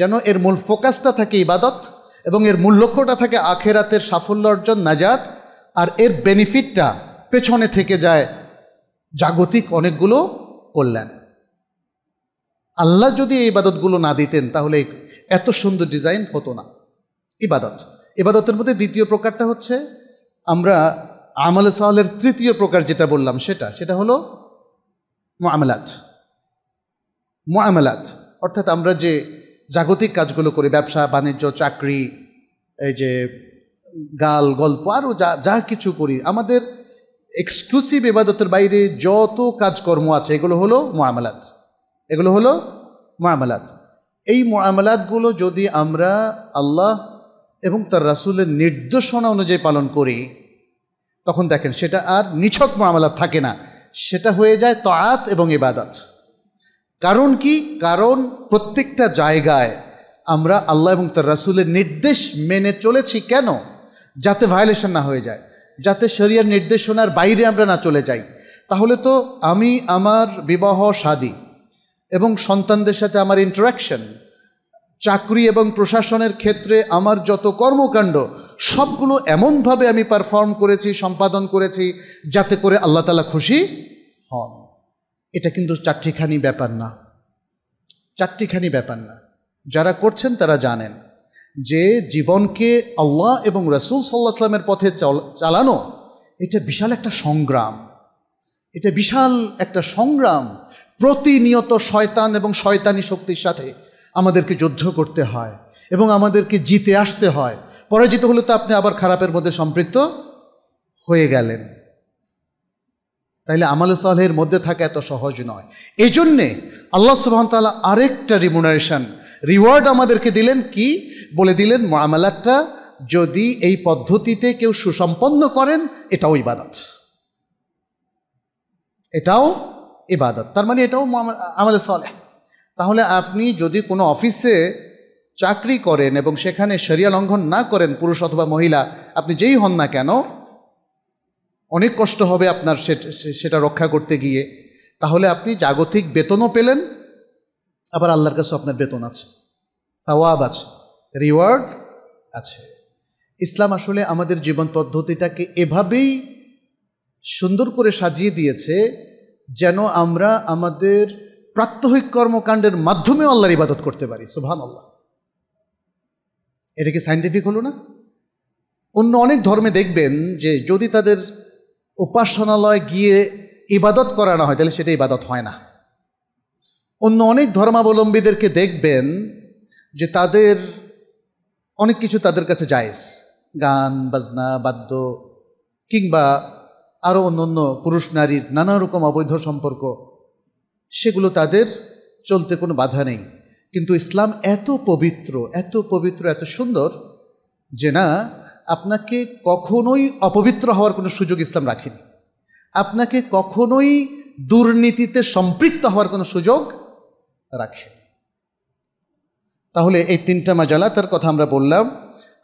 যেন এর মূল ফোকাসটা থাকে ইবাদত এবং এর মূল লক্ষ্যটা থাকে আখেরাতের সাফল্য অর্জন নাজাদ আর এর বেনিফিটটা পেছনে থেকে যায় জাগতিক অনেকগুলো কল্যাণ আল্লাহ যদি এই ইবাদতগুলো না দিতেন তাহলে এত সুন্দর ডিজাইন হতো না ইবাদত ইবাদতের মধ্যে দ্বিতীয় প্রকারটা হচ্ছে আমরা আমল সালের তৃতীয় প্রকার যেটা বললাম সেটা সেটা হলো মামলাত মামলাত অর্থাৎ আমরা যে জাগতিক কাজগুলো করি ব্যবসা বাণিজ্য চাকরি এই যে গাল গল্প আরও যা যা কিছু করি আমাদের এক্সক্লুসিভ এবাদতের বাইরে যত কাজকর্ম আছে এগুলো হলো মামলাত এগুলো হলো মামলাত এই মামলাতগুলো যদি আমরা আল্লাহ এবং তার রাসুলের নির্দেশনা অনুযায়ী পালন করি তখন দেখেন সেটা আর নিছক মামলা থাকে না সেটা হয়ে যায় তয়াত এবং ইবাদাত কারণ কি কারণ প্রত্যেকটা জায়গায় আমরা আল্লাহ এবং তার রাসুলের নির্দেশ মেনে চলেছি কেন যাতে ভায়োলেশন না হয়ে যায় যাতে শরিয়ার নির্দেশনার বাইরে আমরা না চলে যাই তাহলে তো আমি আমার বিবাহ শাদী এবং সন্তানদের সাথে আমার ইন্টারাকশন চাকরি এবং প্রশাসনের ক্ষেত্রে আমার যত কর্মকাণ্ড সবগুলো এমনভাবে আমি পারফর্ম করেছি সম্পাদন করেছি যাতে করে আল্লাহ তালা খুশি হন এটা কিন্তু চারটিখানি ব্যাপার না চারটিখানি ব্যাপার না যারা করছেন তারা জানেন যে জীবনকে আল্লাহ এবং রসুল সাল্লাহ সাল্লামের পথে চালানো এটা বিশাল একটা সংগ্রাম এটা বিশাল একটা সংগ্রাম প্রতিনিয়ত শয়তান এবং শয়তানি শক্তির সাথে আমাদেরকে যুদ্ধ করতে হয় এবং আমাদেরকে জিতে আসতে হয় পরাজিত হলে তো আপনি আবার খারাপের মধ্যে সম্পৃক্ত হয়ে গেলেন তাইলে আমাল সালের মধ্যে থাকা এত সহজ নয় এই জন্যে আল্লাহ সুবাহতাল্লাহ আরেকটা রিমুনারেশন রিওয়ার্ড আমাদেরকে দিলেন কি বলে দিলেন মামালাতটা যদি এই পদ্ধতিতে কেউ সুসম্পন্ন করেন এটাও ইবাদত এটাও ইবাদত তার মানে এটাও আমাদের সলে তাহলে আপনি যদি কোনো অফিসে চাকরি করেন এবং সেখানে সেরিয়া লঙ্ঘন না করেন পুরুষ অথবা মহিলা আপনি যেই হন না কেন অনেক কষ্ট হবে আপনার সেটা রক্ষা করতে গিয়ে তাহলে আপনি জাগতিক বেতনও পেলেন আবার আল্লাহর কাছে আপনার বেতন আছে সওয়াব আছে রিওয়ার্ড আছে ইসলাম আসলে আমাদের জীবন পদ্ধতিটাকে এভাবেই সুন্দর করে সাজিয়ে দিয়েছে যেন আমরা আমাদের প্রাত্যহিক কর্মকাণ্ডের মাধ্যমেও আল্লাহর ইবাদত করতে পারি সুবহান আল্লাহ এটা কি সাইন্টিফিক হলো না অন্য অনেক ধর্মে দেখবেন যে যদি তাদের উপাসনালয় গিয়ে ইবাদত করানো হয় তাহলে সেটা ইবাদত হয় না অন্য অনেক ধর্মাবলম্বীদেরকে দেখবেন যে তাদের অনেক কিছু তাদের কাছে জায়েজ গান বাজনা বাদ্য কিংবা আরও অন্য অন্য পুরুষ নারীর নানা রকম অবৈধ সম্পর্ক সেগুলো তাদের চলতে কোনো বাধা নেই কিন্তু ইসলাম এত পবিত্র এত পবিত্র এত সুন্দর যে না আপনাকে কখনোই অপবিত্র হওয়ার কোনো সুযোগ ইসলাম রাখেনি আপনাকে কখনোই দুর্নীতিতে সম্পৃক্ত হওয়ার কোনো সুযোগ রাখে তাহলে এই তিনটা মাজালা তার কথা আমরা বললাম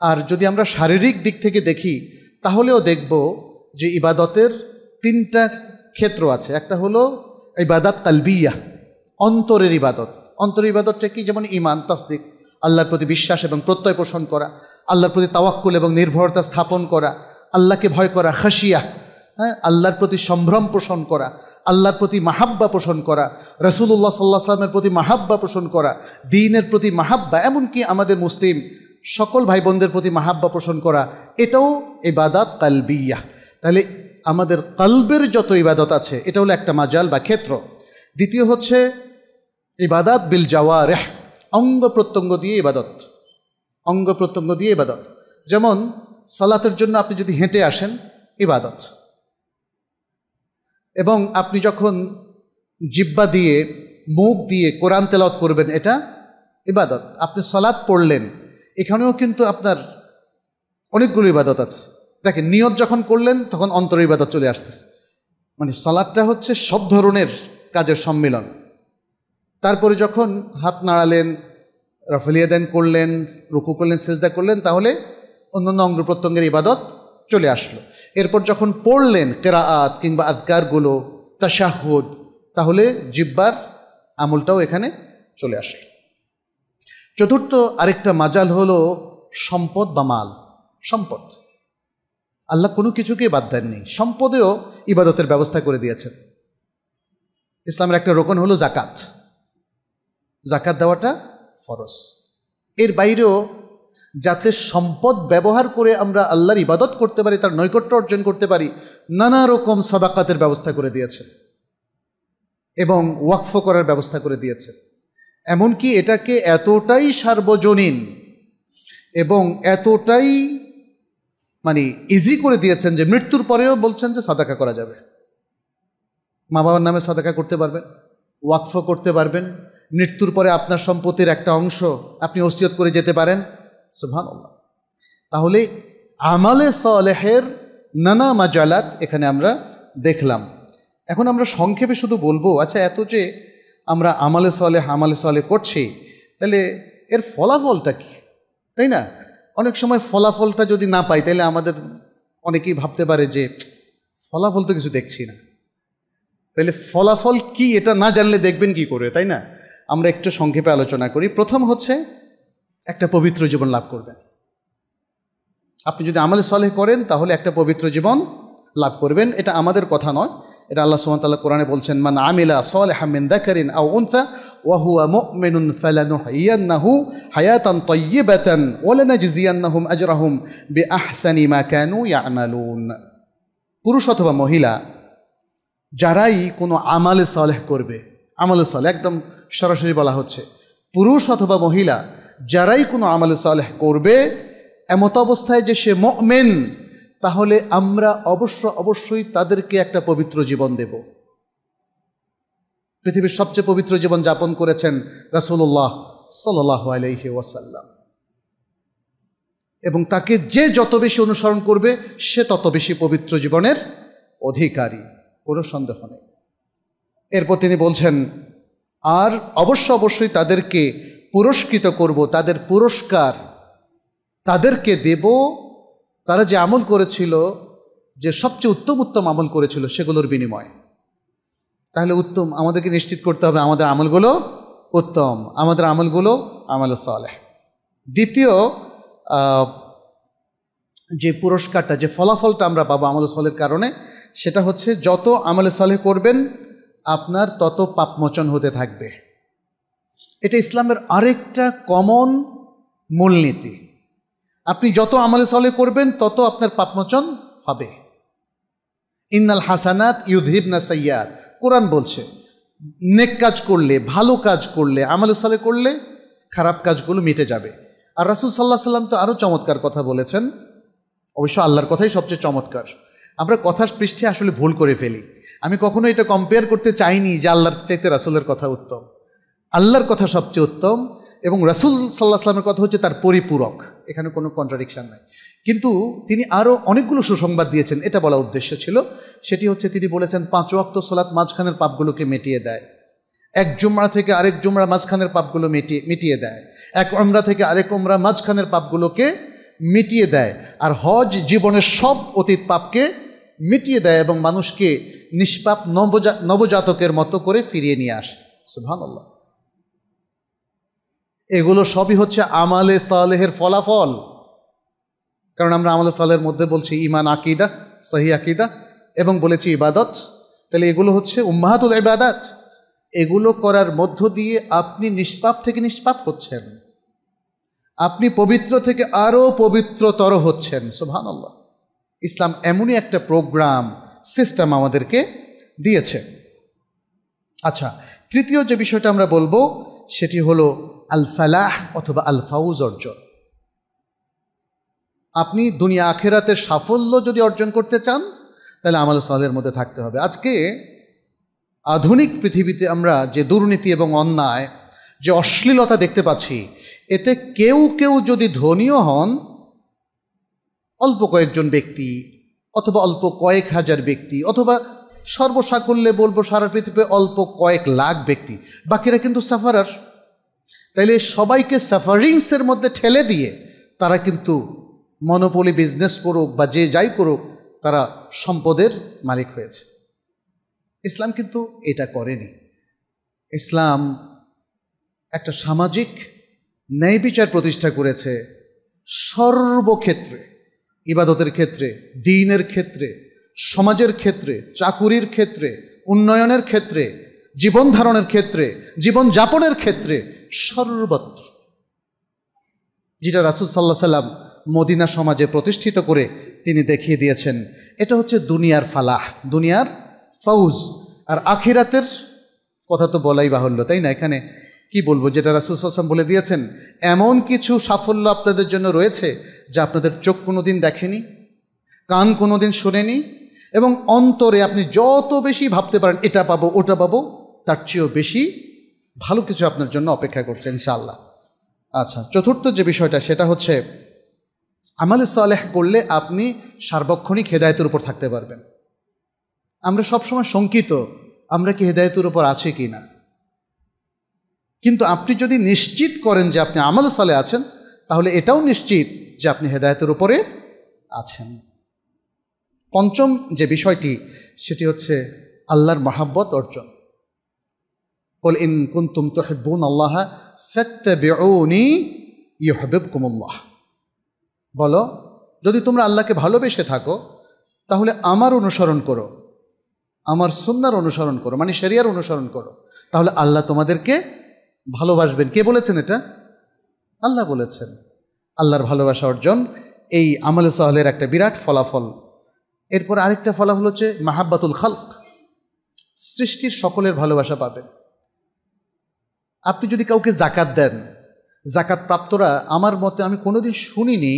আর যদি আমরা শারীরিক দিক থেকে দেখি তাহলেও দেখব যে ইবাদতের তিনটা ক্ষেত্র আছে একটা হলো ইবাদত কালবিয়া অন্তরের ইবাদত অন্তর ইবাদতটা কি যেমন ইমান তাসদিক আল্লাহর প্রতি বিশ্বাস এবং প্রত্যয় পোষণ করা আল্লাহর প্রতি তাওয়াক্কুল এবং নির্ভরতা স্থাপন করা আল্লাহকে ভয় করা খাসিয়া হ্যাঁ আল্লাহর প্রতি সম্ভ্রম পোষণ করা আল্লাহর প্রতি মাহাব্বা পোষণ করা রসুল্লাহ সাল্লাহ সাল্লামের প্রতি মাহাব্বা পোষণ করা দিনের প্রতি মাহাব্বা এমনকি আমাদের মুসলিম সকল ভাই বোনদের প্রতি মাহাব্বা পোষণ করা এটাও এবাদাত কালবিয়া তাহলে আমাদের কালবের যত ইবাদত আছে এটা হলো একটা মাজাল বা ক্ষেত্র দ্বিতীয় হচ্ছে ইবাদত বিল রেহ অঙ্গ প্রত্যঙ্গ দিয়ে ইবাদত অঙ্গ প্রত্যঙ্গ দিয়ে ইবাদত যেমন সালাতের জন্য আপনি যদি হেঁটে আসেন ইবাদত এবং আপনি যখন জিব্বা দিয়ে মুখ দিয়ে কোরআন তেলত করবেন এটা ইবাদত আপনি সলাদ পড়লেন এখানেও কিন্তু আপনার অনেকগুলো ইবাদত আছে দেখেন নিয়ত যখন করলেন তখন অন্তর ইবাদত চলে আসতেছে মানে সলাদটা হচ্ছে সব ধরনের কাজের সম্মিলন তারপরে যখন হাত নাড়ালেন দেন করলেন রুকু করলেন সেজদা করলেন তাহলে অন্যান্য অঙ্গ প্রত্যঙ্গের ইবাদত চলে আসলো এরপর যখন পড়লেন কেরাআত কিংবা তা তাশাহুদ তাহলে জিব্বার আমলটাও এখানে চলে আসলো চতুর্থ আরেকটা মাজাল হলো সম্পদ বা মাল সম্পদ আল্লাহ কোনো কিছুকে বাদ দেননি সম্পদেও ইবাদতের ব্যবস্থা করে দিয়েছেন ইসলামের একটা রোকন হলো জাকাত জাকাত দেওয়াটা ফরজ এর বাইরেও যাতে সম্পদ ব্যবহার করে আমরা আল্লাহর ইবাদত করতে পারি তার নৈকট্য অর্জন করতে পারি নানা রকম সাদাকাতের ব্যবস্থা করে দিয়েছে এবং ওয়াকফ করার ব্যবস্থা করে দিয়েছে এমনকি এটাকে এতটাই সার্বজনীন এবং এতটাই মানে ইজি করে দিয়েছেন যে মৃত্যুর পরেও বলছেন যে সাদাকা করা যাবে মা বাবার নামে সাদাকা করতে পারবেন ওয়াকফ করতে পারবেন মৃত্যুর পরে আপনার সম্পত্তির একটা অংশ আপনি ওসিয়ত করে যেতে পারেন সুভানুল্লাহ তাহলে আমালে সলেহের নানা মাজালাত এখানে আমরা দেখলাম এখন আমরা সংক্ষেপে শুধু বলবো আচ্ছা এত যে আমরা আমালে সলে হামালে সলে করছি তাহলে এর ফলাফলটা কি তাই না অনেক সময় ফলাফলটা যদি না পাই তাহলে আমাদের অনেকেই ভাবতে পারে যে ফলাফল তো কিছু দেখছি না তাহলে ফলাফল কি এটা না জানলে দেখবেন কি করে তাই না আমরা একটু সংক্ষেপে আলোচনা করি প্রথম হচ্ছে একটা পবিত্র জীবন লাভ করবেন আপনি যদি আমাদের সলেহ করেন তাহলে একটা পবিত্র জীবন লাভ করবেন এটা আমাদের কথা নয় এটা আল্লাহ সুমান তাল্লাহ কোরআনে বলছেন মান আমিলা সল হামিন দেখেন আও উনসা ওয়াহুয়া মুমিনুন ফালানুহইয়ান্নাহু হায়াতান তাইয়িবাতান ওয়ালানাজজিয়ান্নাহুম আজরাহুম বিআহসানি মা কানু ইয়ামালুন পুরুষ অথবা মহিলা যারাই কোনো আমালে সলেহ করবে আমলে সলেহ একদম সরাসরি বলা হচ্ছে পুরুষ অথবা মহিলা যারাই কোনো আমালে সালেহ করবে এমত অবস্থায় যে সে মেন তাহলে আমরা অবশ্য অবশ্যই তাদেরকে একটা পবিত্র জীবন দেব পৃথিবীর সবচেয়ে পবিত্র জীবন যাপন করেছেন রাসুল্লাহ সাল্লাহ আলহি ওয়াসাল্লাম এবং তাকে যে যত বেশি অনুসরণ করবে সে তত বেশি পবিত্র জীবনের অধিকারী কোনো সন্দেহ নেই এরপর তিনি বলছেন আর অবশ্য অবশ্যই তাদেরকে পুরস্কৃত করব তাদের পুরস্কার তাদেরকে দেব তারা যে আমল করেছিল যে সবচেয়ে উত্তম উত্তম আমল করেছিল সেগুলোর বিনিময় তাহলে উত্তম আমাদেরকে নিশ্চিত করতে হবে আমাদের আমলগুলো উত্তম আমাদের আমলগুলো আমল সালে দ্বিতীয় যে পুরস্কারটা যে ফলাফলটা আমরা পাবো আমল সলের কারণে সেটা হচ্ছে যত আমল সালে করবেন আপনার তত পাপমোচন হতে থাকবে এটা ইসলামের আরেকটা কমন মূলনীতি আপনি যত আমলে সলে করবেন তত আপনার পাপমোচন হবে ইন্নাল হাসানাত না সৈয়াদ কোরআন বলছে নেক কাজ করলে ভালো কাজ করলে আমলে সলে করলে খারাপ কাজগুলো মিটে যাবে আর রাসুল সাল্লাহ সাল্লাম তো আরও চমৎকার কথা বলেছেন অবশ্য আল্লাহর কথাই সবচেয়ে চমৎকার আমরা কথার পৃষ্ঠে আসলে ভুল করে ফেলি আমি কখনো এটা কম্পেয়ার করতে চাইনি যে আল্লাহর চাইতে রাসুলের কথা উত্তম আল্লাহর কথা সবচেয়ে উত্তম এবং রাসুল সাল্লাহ সাল্লামের কথা হচ্ছে তার পরিপূরক এখানে কোনো কন্ট্রাডিকশান নাই কিন্তু তিনি আরও অনেকগুলো সুসংবাদ দিয়েছেন এটা বলা উদ্দেশ্য ছিল সেটি হচ্ছে তিনি বলেছেন পাঁচ অক্ত সোলাত মাঝখানের পাপগুলোকে মেটিয়ে দেয় এক জুমরা থেকে আরেক জুমরা মাঝখানের পাপগুলো মিটিয়ে মিটিয়ে দেয় এক ওমরা থেকে আরেক ওমরা মাঝখানের পাপগুলোকে মিটিয়ে দেয় আর হজ জীবনের সব অতীত পাপকে মিটিয়ে দেয় এবং মানুষকে নিষ্পাপ নবজাতকের মতো করে ফিরিয়ে নিয়ে আসে সুভান এগুলো সবই হচ্ছে আমালে সালেহের ফলাফল কারণ আমরা আমালে সালের মধ্যে বলছি ইমান আকিদা সহি আকিদা এবং বলেছি ইবাদত তাহলে এগুলো হচ্ছে উম্মাহাতুল ইবাদত এগুলো করার মধ্য দিয়ে আপনি নিষ্পাপ থেকে নিষ্পাপ হচ্ছেন আপনি পবিত্র থেকে আরও পবিত্রতর হচ্ছেন সুভান ইসলাম এমনই একটা প্রোগ্রাম সিস্টেম আমাদেরকে দিয়েছে আচ্ছা তৃতীয় যে বিষয়টা আমরা বলবো সেটি হলো আল ফালাহ অথবা আল ফাউজ অর্জন আপনি দুনিয়া আখেরাতের সাফল্য যদি অর্জন করতে চান তাহলে আমাল সালের মধ্যে থাকতে হবে আজকে আধুনিক পৃথিবীতে আমরা যে দুর্নীতি এবং অন্যায় যে অশ্লীলতা দেখতে পাচ্ছি এতে কেউ কেউ যদি ধনীও হন অল্প কয়েকজন ব্যক্তি অথবা অল্প কয়েক হাজার ব্যক্তি অথবা সর্বসাকল্যে বলবো সারা পৃথিবীতে অল্প কয়েক লাখ ব্যক্তি বাকিরা কিন্তু সাফারার তাইলে সবাইকে সাফারিংসের মধ্যে ঠেলে দিয়ে তারা কিন্তু মনোপলি বিজনেস করুক বা যে যাই করুক তারা সম্পদের মালিক হয়েছে ইসলাম কিন্তু এটা করেনি ইসলাম একটা সামাজিক ন্যায় বিচার প্রতিষ্ঠা করেছে সর্বক্ষেত্রে ইবাদতের ক্ষেত্রে দিনের ক্ষেত্রে সমাজের ক্ষেত্রে চাকুরির ক্ষেত্রে উন্নয়নের ক্ষেত্রে জীবন ধারণের ক্ষেত্রে জীবন যাপনের ক্ষেত্রে সর্বত্র যেটা রাসুল সাল্লাহ সাল্লাম মদিনা সমাজে প্রতিষ্ঠিত করে তিনি দেখিয়ে দিয়েছেন এটা হচ্ছে দুনিয়ার ফালাহ দুনিয়ার ফৌজ আর আখিরাতের কথা তো বলাই বাহুল্য তাই না এখানে কি বলবো যেটা রাসুলসাল্লাম বলে দিয়েছেন এমন কিছু সাফল্য আপনাদের জন্য রয়েছে যা আপনাদের চোখ কোনো দিন দেখেনি কান কোনো দিন শোনেনি এবং অন্তরে আপনি যত বেশি ভাবতে পারেন এটা পাবো ওটা পাবো তার চেয়েও বেশি ভালো কিছু আপনার জন্য অপেক্ষা করছে ইনশাআল্লাহ আচ্ছা চতুর্থ যে বিষয়টা সেটা হচ্ছে আমাল সালেহ করলে আপনি সার্বক্ষণিক হেদায়তের উপর থাকতে পারবেন আমরা সবসময় শঙ্কিত আমরা কি হেদায়তের উপর আছি কি না কিন্তু আপনি যদি নিশ্চিত করেন যে আপনি আমল সালে আছেন তাহলে এটাও নিশ্চিত যে আপনি হেদায়তের উপরে আছেন পঞ্চম যে বিষয়টি সেটি হচ্ছে আল্লাহর মহাব্বত অর্জন কল ইন কুন্তুম তোহেবুন আল্লাহ ফেত্তেবেউনি ইহবেব কুমুল্লাহ বলো যদি তোমরা আল্লাহকে ভালোবেসে থাকো তাহলে আমার অনুসরণ করো আমার সুন্নার অনুসরণ করো মানে শেরিয়ার অনুসরণ করো তাহলে আল্লাহ তোমাদেরকে ভালোবাসবেন কে বলেছেন এটা আল্লাহ বলেছেন আল্লাহর ভালোবাসা অর্জন এই আমলে সহলের একটা বিরাট ফলাফল এরপর আরেকটা ফলাফল হচ্ছে মাহাব্বাতুল খালক সৃষ্টির সকলের ভালোবাসা পাবেন আপনি যদি কাউকে জাকাত দেন জাকাত প্রাপ্তরা আমার মতে আমি কোনোদিন শুনিনি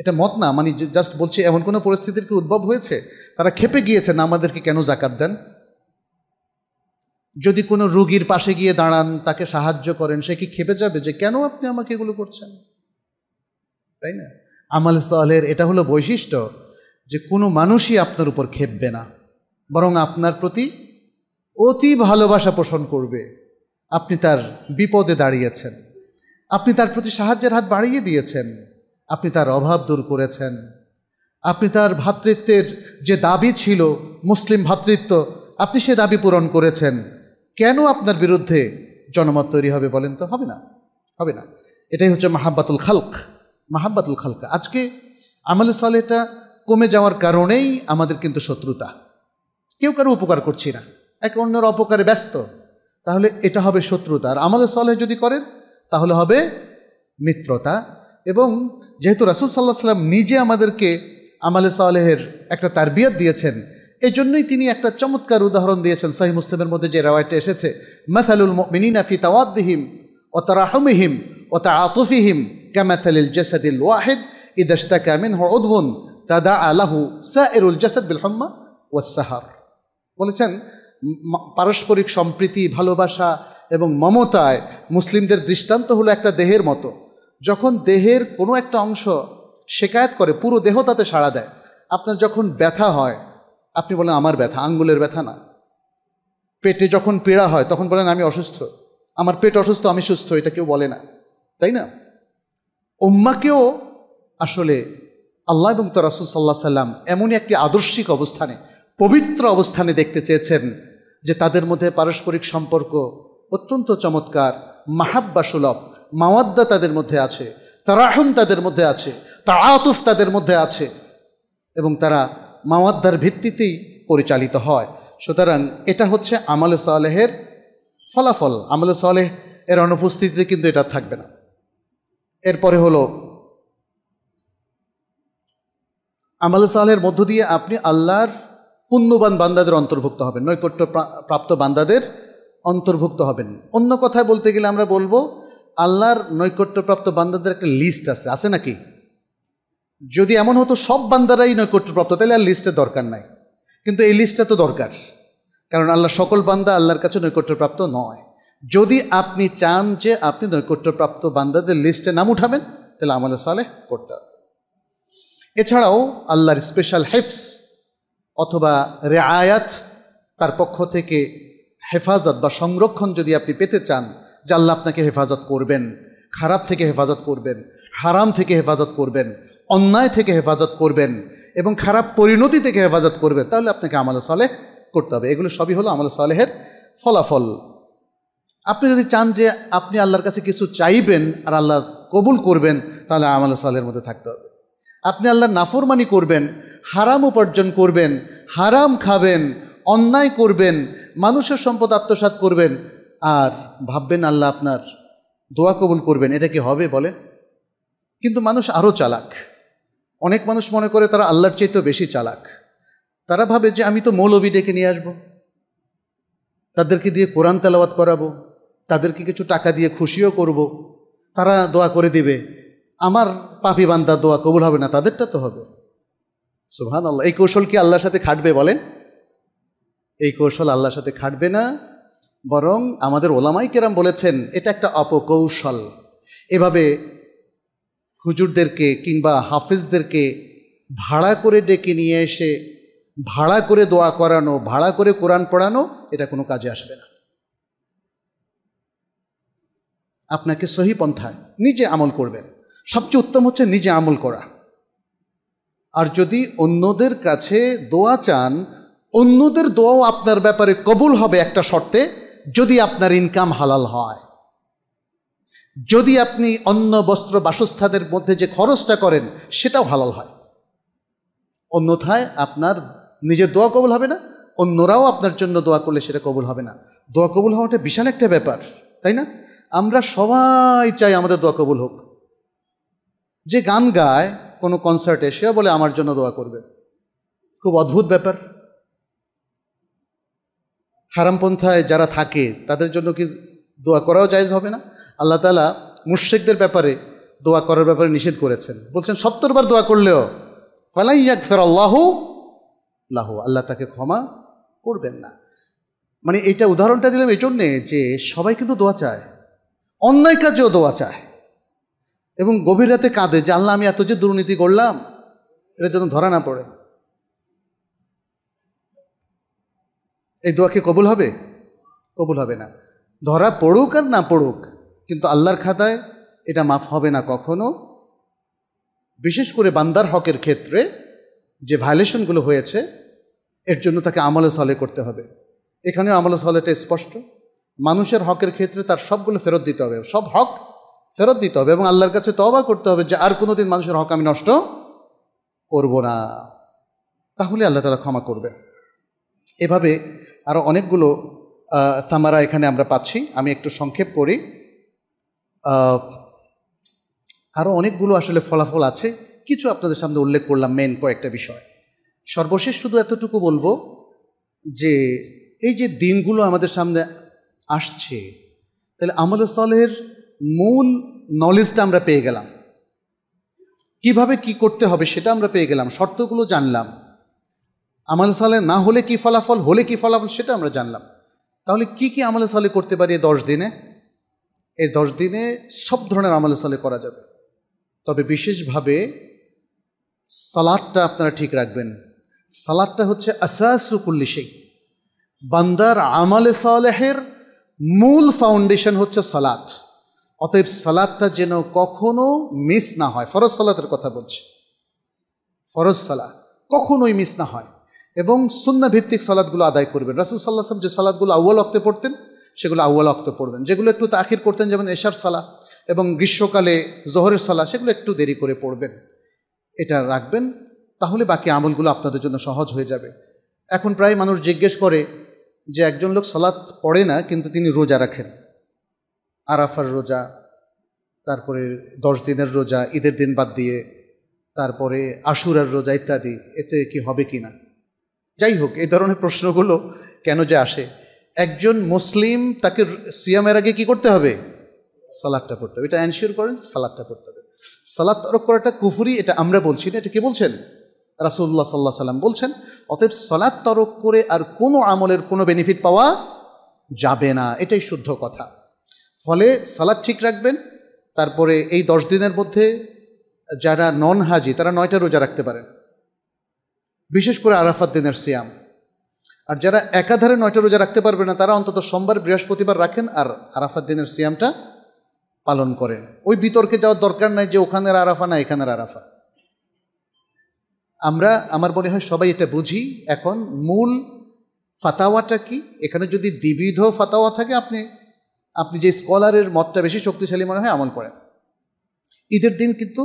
এটা মত না মানে জাস্ট বলছি এমন কোনো পরিস্থিতির কি উদ্ভব হয়েছে তারা খেপে গিয়েছেন আমাদেরকে কেন জাকাত দেন যদি কোনো রুগীর পাশে গিয়ে দাঁড়ান তাকে সাহায্য করেন সে কি খেপে যাবে যে কেন আপনি আমাকে এগুলো করছেন তাই না আমাল সহলের এটা হলো বৈশিষ্ট্য যে কোনো মানুষই আপনার উপর খেপবে না বরং আপনার প্রতি অতি ভালোবাসা পোষণ করবে আপনি তার বিপদে দাঁড়িয়েছেন আপনি তার প্রতি সাহায্যের হাত বাড়িয়ে দিয়েছেন আপনি তার অভাব দূর করেছেন আপনি তার ভাতৃত্বের যে দাবি ছিল মুসলিম ভাতৃত্ব আপনি সে দাবি পূরণ করেছেন কেন আপনার বিরুদ্ধে জনমত তৈরি হবে বলেন তো হবে না হবে না এটাই হচ্ছে মাহাব্বাতুল খালক মাহাব্বাতুল খালকা আজকে আমল সালেটা কমে যাওয়ার কারণেই আমাদের কিন্তু শত্রুতা কেউ কারো উপকার করছি না এক অন্যের অপকারে ব্যস্ত তাহলে এটা হবে শত্রুতা আর আমল সালেহ যদি করেন তাহলে হবে মিত্রতা এবং যেহেতু রাসুল সাল্লাহ সাল্লাম নিজে আমাদেরকে আমালে সালেহের একটা তারবিয়াত দিয়েছেন এই জন্যই তিনি একটা চমৎকার উদাহরণ দিয়েছেন সহি মুসলিমের মধ্যে যে রেওয়ায়টা এসেছে মাসালুল মিনিনা ফি তাওয়াদ্দিহিম ও তারাহমিহিম ও তা আতুফিহিম ক্যামাথালিল জাসাদিল ওয়াহেদ ইদাস্তা ক্যামিন হো উদ্বুন তাদা আলাহু এরুল জাসাদ বিল হম্মা ওয়াসাহার বলেছেন পারস্পরিক সম্প্রীতি ভালোবাসা এবং মমতায় মুসলিমদের দৃষ্টান্ত হলো একটা দেহের মতো যখন দেহের কোনো একটা অংশ শেকায়ত করে পুরো দেহ তাতে সাড়া দেয় আপনার যখন ব্যথা হয় আপনি বলেন আমার ব্যথা আঙ্গুলের ব্যথা না পেটে যখন পীড়া হয় তখন বলেন আমি অসুস্থ আমার পেট অসুস্থ আমি সুস্থ এটা কেউ বলে না তাই না উম্মাকেও আসলে আল্লাহ এবং তো রাসুল সাল্লাহ সাল্লাম এমনই একটি আদর্শিক অবস্থানে পবিত্র অবস্থানে দেখতে চেয়েছেন যে তাদের মধ্যে পারস্পরিক সম্পর্ক অত্যন্ত চমৎকার মাহাব্বা সুলভ মাওয়াদ্দা তাদের মধ্যে আছে তারাহম তাদের মধ্যে আছে আতুফ তাদের মধ্যে আছে এবং তারা মাওয়াদ্দার ভিত্তিতেই পরিচালিত হয় সুতরাং এটা হচ্ছে আমলে সালেহের ফলাফল আমলে সালেহ এর অনুপস্থিতিতে কিন্তু এটা থাকবে না এরপরে হলো আমলে সালের মধ্য দিয়ে আপনি আল্লাহর পুণ্যবান বান্দাদের অন্তর্ভুক্ত হবেন নৈকট্য প্রাপ্ত বান্দাদের অন্তর্ভুক্ত হবেন অন্য কথায় বলতে গেলে আমরা বলবো আল্লাহর নৈকট্যপ্রাপ্ত বান্দাদের একটা লিস্ট আছে আছে নাকি যদি এমন হতো সব বান্দারাই নৈকট্যপ্রাপ্ত তাহলে আর লিস্টের দরকার নাই কিন্তু এই লিস্টটা তো দরকার কারণ আল্লাহ সকল বান্দা আল্লাহর কাছে নৈকট্যপ্রাপ্ত নয় যদি আপনি চান যে আপনি নৈকট্যপ্রাপ্ত বান্দাদের লিস্টে নাম উঠাবেন তাহলে আমলে সালেহ করতে হবে এছাড়াও আল্লাহর স্পেশাল হেফস অথবা রেআয়াত তার পক্ষ থেকে হেফাজত বা সংরক্ষণ যদি আপনি পেতে চান যে আল্লাহ আপনাকে হেফাজত করবেন খারাপ থেকে হেফাজত করবেন হারাম থেকে হেফাজত করবেন অন্যায় থেকে হেফাজত করবেন এবং খারাপ পরিণতি থেকে হেফাজত করবেন তাহলে আপনাকে আমল সালে করতে হবে এগুলো সবই হলো আমল সালেহের ফলাফল আপনি যদি চান যে আপনি আল্লাহর কাছে কিছু চাইবেন আর আল্লাহ কবুল করবেন তাহলে আমাল সালের মধ্যে থাকতে হবে আপনি আল্লাহর নাফরমানি করবেন হারাম উপার্জন করবেন হারাম খাবেন অন্যায় করবেন মানুষের সম্পদ আত্মসাত করবেন আর ভাববেন আল্লাহ আপনার দোয়া কবুল করবেন এটা কি হবে বলে কিন্তু মানুষ আরও চালাক অনেক মানুষ মনে করে তারা আল্লাহর চাইতেও বেশি চালাক তারা ভাবে যে আমি তো মৌলভি ডেকে নিয়ে আসব তাদেরকে দিয়ে কোরআন তেলাওয়াত করাবো তাদেরকে কিছু টাকা দিয়ে খুশিও করব। তারা দোয়া করে দিবে আমার পাপি বান্দার দোয়া কবুল হবে না তাদেরটা তো হবে সুহান আল্লাহ এই কৌশল কি আল্লাহর সাথে খাটবে বলেন এই কৌশল আল্লাহর সাথে খাটবে না বরং আমাদের ওলামাই কেরাম বলেছেন এটা একটা অপকৌশল এভাবে হুজুরদেরকে কিংবা হাফিজদেরকে ভাড়া করে ডেকে নিয়ে এসে ভাড়া করে দোয়া করানো ভাড়া করে কোরআন পড়ানো এটা কোনো কাজে আসবে না আপনাকে সহি পন্থায় নিজে আমল করবেন সবচেয়ে উত্তম হচ্ছে নিজে আমল করা আর যদি অন্যদের কাছে দোয়া চান অন্যদের দোয়াও আপনার ব্যাপারে কবুল হবে একটা শর্তে যদি আপনার ইনকাম হালাল হয় যদি আপনি অন্ন বস্ত্র বাসস্থানের মধ্যে যে খরচটা করেন সেটাও হালাল হয় অন্যথায় আপনার নিজের দোয়া কবল হবে না অন্যরাও আপনার জন্য দোয়া করলে সেটা কবুল হবে না দোয়া কবুল হওয়াটা বিশাল একটা ব্যাপার তাই না আমরা সবাই চাই আমাদের দোয়া কবুল হোক যে গান গায় কোনো কনসার্টে সেও বলে আমার জন্য দোয়া করবে খুব অদ্ভুত ব্যাপার হারামপন্থায় যারা থাকে তাদের জন্য কি দোয়া করাও জায়জ হবে না আল্লাহ তালা মুর্শেকদের ব্যাপারে দোয়া করার ব্যাপারে নিষেধ করেছেন বলছেন সত্তরবার দোয়া করলেও ফালাইয়াক ফের আল্লাহ লাহু আল্লাহ তাকে ক্ষমা করবেন না মানে এটা উদাহরণটা দিলাম এই জন্যে যে সবাই কিন্তু দোয়া চায় অন্যায় কাজেও দোয়া চায় এবং গভীর রাতে কাঁদে যে আল্লাহ আমি এত যে দুর্নীতি করলাম এটা যেন ধরা না পড়ে এই দোয়া কবুল হবে কবুল হবে না ধরা পড়ুক আর না পড়ুক কিন্তু আল্লাহর খাতায় এটা মাফ হবে না কখনো বিশেষ করে বান্দার হকের ক্ষেত্রে যে ভায়োলেশনগুলো হয়েছে এর জন্য তাকে আমলে সলে করতে হবে এখানেও আমলে সলেটা স্পষ্ট মানুষের হকের ক্ষেত্রে তার সবগুলো ফেরত দিতে হবে সব হক ফেরত দিতে হবে এবং আল্লাহর কাছে তবা করতে হবে যে আর কোনোদিন মানুষের হক আমি নষ্ট করব না তাহলে আল্লাহ তালা ক্ষমা করবে এভাবে আরও অনেকগুলো সামারা এখানে আমরা পাচ্ছি আমি একটু সংক্ষেপ করি আরও অনেকগুলো আসলে ফলাফল আছে কিছু আপনাদের সামনে উল্লেখ করলাম মেন কয়েকটা বিষয় সর্বশেষ শুধু এতটুকু বলবো যে এই যে দিনগুলো আমাদের সামনে আসছে তাহলে আমল সলের মূল নলেজটা আমরা পেয়ে গেলাম কিভাবে কি করতে হবে সেটা আমরা পেয়ে গেলাম শর্তগুলো জানলাম আমল সালে না হলে কি ফলাফল হলে কি ফলাফল সেটা আমরা জানলাম তাহলে কি কি আমল সালে করতে পারি দশ দিনে এই দশ দিনে সব ধরনের আমলে সালে করা যাবে তবে বিশেষভাবে সালাদটা আপনারা ঠিক রাখবেন সালাদটা হচ্ছে আসাসুকুল্লি সেই বান্দার আমালে সালেহের মূল ফাউন্ডেশন হচ্ছে সালাদ অতএব সালাদটা যেন কখনো মিস না হয় ফরজ সালাতের কথা বলছি ফরজ সালা কখনোই মিস না হয় এবং সুন্না ভিত্তিক সালাদগুলো আদায় করবেন রাসুল সাল্লাহ যে সালাদগুলো আউ্বাল অক্তে পড়তেন সেগুলো আউ্বাল অক্ত পড়বেন যেগুলো একটু তাখির করতেন যেমন এশার সালা এবং গ্রীষ্মকালে জোহরের সালা সেগুলো একটু দেরি করে পড়বেন এটা রাখবেন তাহলে বাকি আমলগুলো আপনাদের জন্য সহজ হয়ে যাবে এখন প্রায় মানুষ জিজ্ঞেস করে যে একজন লোক সালাত পড়ে না কিন্তু তিনি রোজা রাখেন আরাফার রোজা তারপরে দশ দিনের রোজা ঈদের দিন বাদ দিয়ে তারপরে আশুরার রোজা ইত্যাদি এতে কি হবে কি না যাই হোক এই ধরনের প্রশ্নগুলো কেন যে আসে একজন মুসলিম তাকে সিয়ামের আগে কি করতে হবে সালাদটা পড়তে হবে এটা অ্যানশিওর করেন সালাদটা পড়তে হবে সালাদ তরক করাটা কুফুরি এটা আমরা বলছি না এটা কে বলছেন রাসুল্লাহ সাল্লাহ সাল্লাম বলছেন অতএব সালাদ তরক করে আর কোনো আমলের কোনো বেনিফিট পাওয়া যাবে না এটাই শুদ্ধ কথা ফলে সালাদ ঠিক রাখবেন তারপরে এই দশ দিনের মধ্যে যারা নন হাজি তারা নয়টা রোজা রাখতে পারেন বিশেষ করে আরাফাত দিনের সিয়াম আর যারা একাধারে নয়টা রোজা রাখতে পারবে না তারা অন্তত সোমবার বৃহস্পতিবার রাখেন আর আরাফার দিনের সিয়ামটা পালন করেন ওই বিতর্কে যাওয়ার দরকার নাই যে ওখানের আরাফা না এখানের আরাফা আমরা আমার মনে হয় সবাই এটা বুঝি এখন মূল ফাতাওয়াটা কি এখানে যদি দ্বিবিধ ফাতাওয়া থাকে আপনি আপনি যে স্কলারের মতটা বেশি শক্তিশালী মনে হয় আমল করেন ঈদের দিন কিন্তু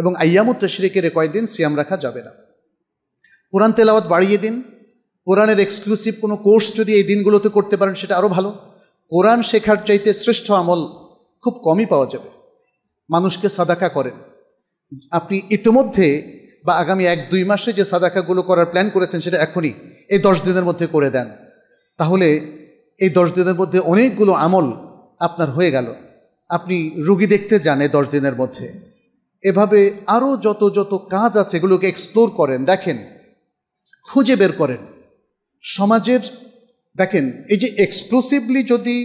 এবং আয়ামুত তশরিকের কয়েকদিন সিয়াম রাখা যাবে না কোরআন তেলাওয়াত বাড়িয়ে দিন কোরআনের এক্সক্লুসিভ কোনো কোর্স যদি এই দিনগুলোতে করতে পারেন সেটা আরও ভালো কোরআন শেখার চাইতে শ্রেষ্ঠ আমল খুব কমই পাওয়া যাবে মানুষকে সাদাকা করেন আপনি ইতিমধ্যে বা আগামী এক দুই মাসে যে সাদাকাগুলো করার প্ল্যান করেছেন সেটা এখনই এই দশ দিনের মধ্যে করে দেন তাহলে এই দশ দিনের মধ্যে অনেকগুলো আমল আপনার হয়ে গেল আপনি রুগী দেখতে যান এই দশ দিনের মধ্যে এভাবে আরও যত যত কাজ আছে এগুলোকে এক্সপ্লোর করেন দেখেন খুঁজে বের করেন সমাজের দেখেন এই যে এক্সক্লুসিভলি যদি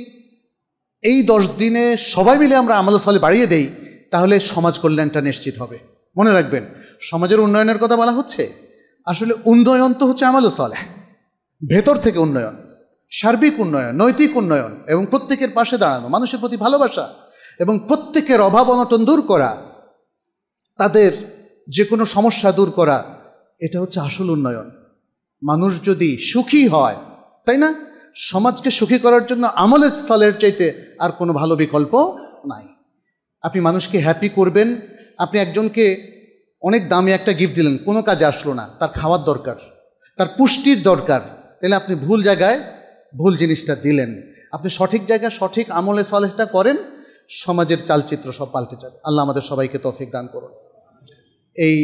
এই দশ দিনে সবাই মিলে আমরা আমাদের সালে বাড়িয়ে দেই তাহলে সমাজ কল্যাণটা নিশ্চিত হবে মনে রাখবেন সমাজের উন্নয়নের কথা বলা হচ্ছে আসলে উন্নয়ন তো হচ্ছে আমাদের সালে ভেতর থেকে উন্নয়ন সার্বিক উন্নয়ন নৈতিক উন্নয়ন এবং প্রত্যেকের পাশে দাঁড়ানো মানুষের প্রতি ভালোবাসা এবং প্রত্যেকের অভাব অনটন দূর করা তাদের যে কোনো সমস্যা দূর করা এটা হচ্ছে আসল উন্নয়ন মানুষ যদি সুখী হয় তাই না সমাজকে সুখী করার জন্য আমলের সালের চাইতে আর কোনো ভালো বিকল্প নাই আপনি মানুষকে হ্যাপি করবেন আপনি একজনকে অনেক দামে একটা গিফট দিলেন কোনো কাজে আসলো না তার খাওয়ার দরকার তার পুষ্টির দরকার তাহলে আপনি ভুল জায়গায় ভুল জিনিসটা দিলেন আপনি সঠিক জায়গায় সঠিক আমলে সলেহটা করেন সমাজের চালচিত্র সব পাল্টে যাবে আল্লাহ আমাদের সবাইকে তফিক দান করুন এই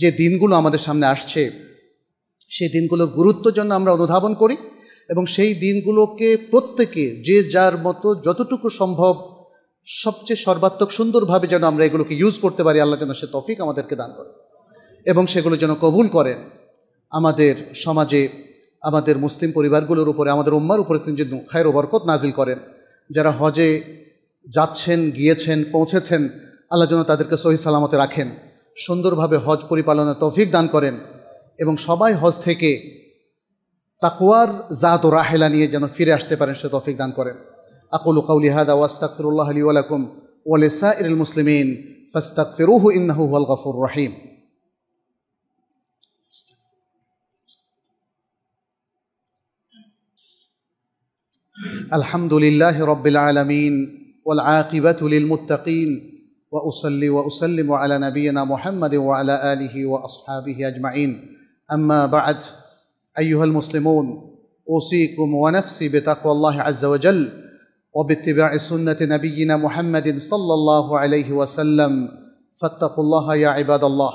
যে দিনগুলো আমাদের সামনে আসছে সেই দিনগুলো গুরুত্ব জন্য আমরা অনুধাবন করি এবং সেই দিনগুলোকে প্রত্যেকে যে যার মতো যতটুকু সম্ভব সবচেয়ে সর্বাত্মক সুন্দরভাবে যেন আমরা এগুলোকে ইউজ করতে পারি আল্লাহ যেন সে তফিক আমাদেরকে দান করে এবং সেগুলো যেন কবুল করেন আমাদের সমাজে আমাদের মুসলিম পরিবারগুলোর উপরে আমাদের উম্মার উপরে তিনি যেন খায়ের বরকত নাজিল করেন যারা হজে যাচ্ছেন গিয়েছেন পৌঁছেছেন আল্লাহ যেন তাদেরকে সহি সালামতে রাখেন সুন্দরভাবে হজ পরিপালনে তফিক দান করেন এবং সবাই হজ থেকে তাকুয়ার জাত ও রাহেলা নিয়ে যেন ফিরে আসতে পারেন সে তফিক দান করেন আকুল কাউলি হাদা ওয়াস্তাকফিরুল্লাহ আলী ওয়ালাকুম ولسائر المسلمين فاستغفروه إنه هو الغفور الرحيم الحمد لله رب العالمين والعاقبة للمتقين وأصلي وأسلم على نبينا محمد وعلى آله وأصحابه أجمعين أما بعد أيها المسلمون أوصيكم ونفسي بتقوى الله عز وجل وباتباع سنة نبينا محمد صلى الله عليه وسلم فاتقوا الله يا عباد الله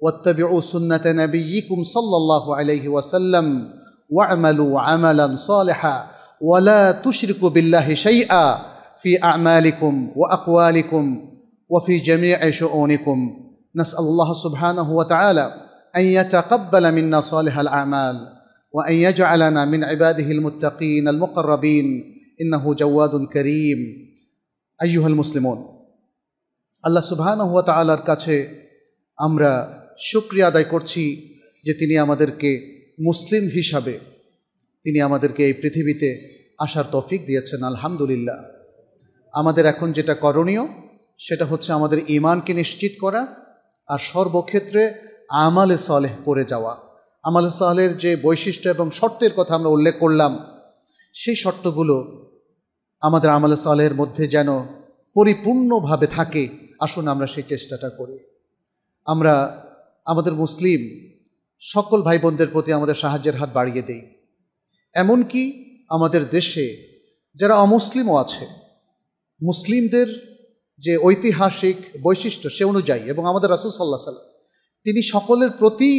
واتبعوا سنة نبيكم صلى الله عليه وسلم واعملوا عملا صالحا ولا تشركوا بالله شيئا في أعمالكم وأقوالكم وفي جميع شؤونكم نسأل الله سبحانه وتعالى أن يتقبل منا صالح الأعمال وأن يجعلنا من عباده المتقين المقربين إنه جواد كريم أيها المسلمون আল্লাহ সুবহানাহু ওয়া তাআলার কাছে আমরা শুকরিয়া আদায় করছি যে তিনি আমাদেরকে মুসলিম হিসাবে তিনি আমাদেরকে এই পৃথিবীতে আসার তফিক দিয়েছেন আলহামদুলিল্লাহ আমাদের এখন যেটা করণীয় সেটা হচ্ছে আমাদের ইমানকে নিশ্চিত করা আর সর্বক্ষেত্রে আমালে সলেহ করে যাওয়া আমালে সালের যে বৈশিষ্ট্য এবং শর্তের কথা আমরা উল্লেখ করলাম সেই শর্তগুলো আমাদের আমালে সালের মধ্যে যেন পরিপূর্ণভাবে থাকে আসুন আমরা সেই চেষ্টাটা করি আমরা আমাদের মুসলিম সকল ভাই বোনদের প্রতি আমাদের সাহায্যের হাত বাড়িয়ে দেই এমনকি আমাদের দেশে যারা অমুসলিমও আছে মুসলিমদের যে ঐতিহাসিক বৈশিষ্ট্য সে অনুযায়ী এবং আমাদের রাসুল সাল্লাহ সাল্লাম তিনি সকলের প্রতি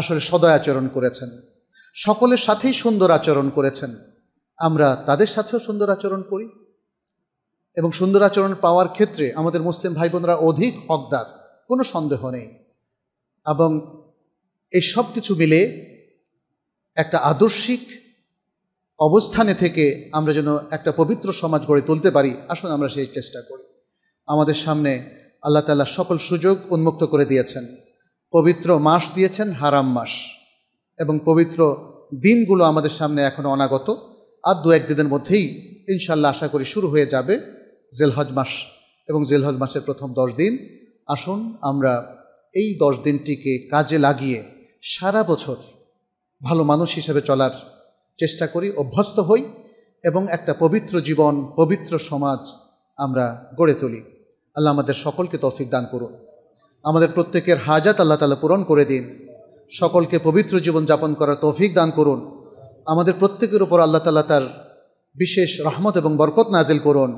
আসলে সদয় আচরণ করেছেন সকলের সাথেই সুন্দর আচরণ করেছেন আমরা তাদের সাথেও সুন্দর আচরণ করি এবং সুন্দর আচরণ পাওয়ার ক্ষেত্রে আমাদের মুসলিম ভাই বোনরা অধিক হকদার কোনো সন্দেহ নেই এবং এই সব কিছু মিলে একটা আদর্শিক অবস্থানে থেকে আমরা যেন একটা পবিত্র সমাজ গড়ে তুলতে পারি আসুন আমরা সেই চেষ্টা করি আমাদের সামনে আল্লাহ তালা সকল সুযোগ উন্মুক্ত করে দিয়েছেন পবিত্র মাস দিয়েছেন হারাম মাস এবং পবিত্র দিনগুলো আমাদের সামনে এখনও অনাগত আর দু এক দিনের মধ্যেই ইনশাল্লাহ আশা করি শুরু হয়ে যাবে জেলহজ মাস এবং জেলহজ মাসের প্রথম দশ দিন আসুন আমরা এই দশ দিনটিকে কাজে লাগিয়ে সারা বছর ভালো মানুষ হিসেবে চলার চেষ্টা করি অভ্যস্ত হই এবং একটা পবিত্র জীবন পবিত্র সমাজ আমরা গড়ে তুলি আল্লাহ আমাদের সকলকে তৌফিক দান করুন আমাদের প্রত্যেকের হাজাত আল্লাহ তালা পূরণ করে দিন সকলকে পবিত্র জীবন যাপন করার তৌফিক দান করুন আমাদের প্রত্যেকের উপর আল্লাহ তালা তার বিশেষ রহমত এবং বরকত নাজিল করুন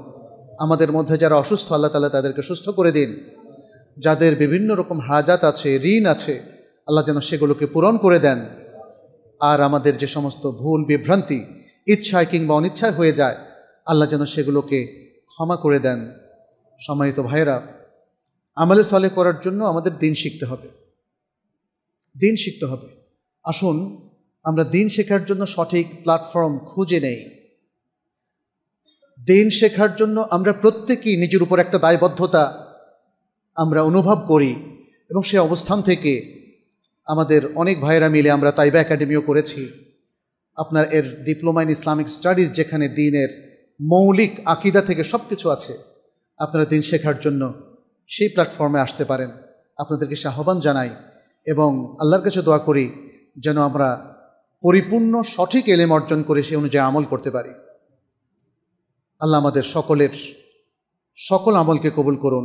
আমাদের মধ্যে যারা অসুস্থ আল্লাহ তালা তাদেরকে সুস্থ করে দিন যাদের বিভিন্ন রকম হাজাত আছে ঋণ আছে আল্লাহ যেন সেগুলোকে পূরণ করে দেন আর আমাদের যে সমস্ত ভুল বিভ্রান্তি ইচ্ছায় কিংবা অনিচ্ছায় হয়ে যায় আল্লাহ যেন সেগুলোকে ক্ষমা করে দেন সম্মানিত ভাইরা আমলে সলে করার জন্য আমাদের দিন শিখতে হবে দিন শিখতে হবে আসুন আমরা দিন শেখার জন্য সঠিক প্ল্যাটফর্ম খুঁজে নেই দিন শেখার জন্য আমরা প্রত্যেকেই নিজের উপর একটা দায়বদ্ধতা আমরা অনুভব করি এবং সে অবস্থান থেকে আমাদের অনেক ভাইয়েরা মিলে আমরা তাইবা একাডেমিও করেছি আপনার এর ডিপ্লোমা ইন ইসলামিক স্টাডিজ যেখানে দিনের মৌলিক আকিদা থেকে সব কিছু আছে আপনারা দিন শেখার জন্য সেই প্ল্যাটফর্মে আসতে পারেন আপনাদেরকে সে আহ্বান জানাই এবং আল্লাহর কাছে দোয়া করি যেন আমরা পরিপূর্ণ সঠিক এলেম অর্জন করে সে অনুযায়ী আমল করতে পারি আল্লাহ আমাদের সকলের সকল আমলকে কবুল করুন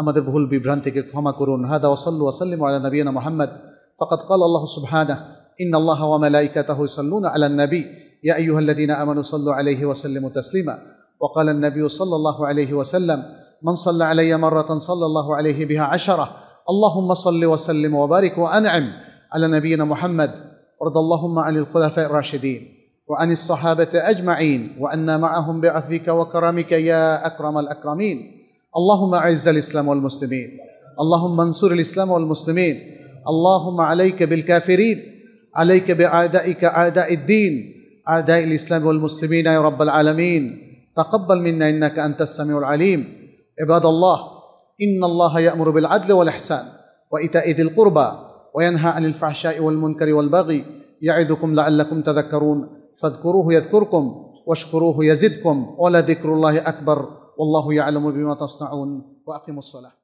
আমাদের ভুল বিভ্রান্তিকে ক্ষমা করুন হাদা ওসল্লু ওসাল্লিম আল্লাহ নবীন মোহাম্মদ ফকত কাল আল্লাহ সুবহানা ইন আল্লাহ ওয়ামালাইকাতাহ সাল্লুন নবী ইয়া আইয়ুহাল্লাদিনা আমানু আলহি আলাইহি ওয়াসাল্লিমু তাসলিমা وقال ওসল্লাহ আলহি الله من صلى علي مرة صلى الله عليه بها عشرة اللهم صل وسلم وبارك وأنعم على نبينا محمد وارض اللهم عن الخلفاء الراشدين وعن الصحابة أجمعين وأن معهم بعفوك وكرمك يا أكرم الأكرمين اللهم أعز الإسلام والمسلمين اللهم انصر الإسلام والمسلمين اللهم عليك بالكافرين عليك بأعدائك أعداء الدين أعداء الإسلام والمسلمين يا رب العالمين تقبل منا إنك أنت السميع العليم عباد الله إن الله يأمر بالعدل والإحسان وإيتاء ذي القربى وينهى عن الفحشاء والمنكر والبغي يعظكم لعلكم تذكرون فاذكروه يذكركم واشكروه يزدكم ولذكر الله أكبر والله يعلم بما تصنعون وأقيموا الصلاة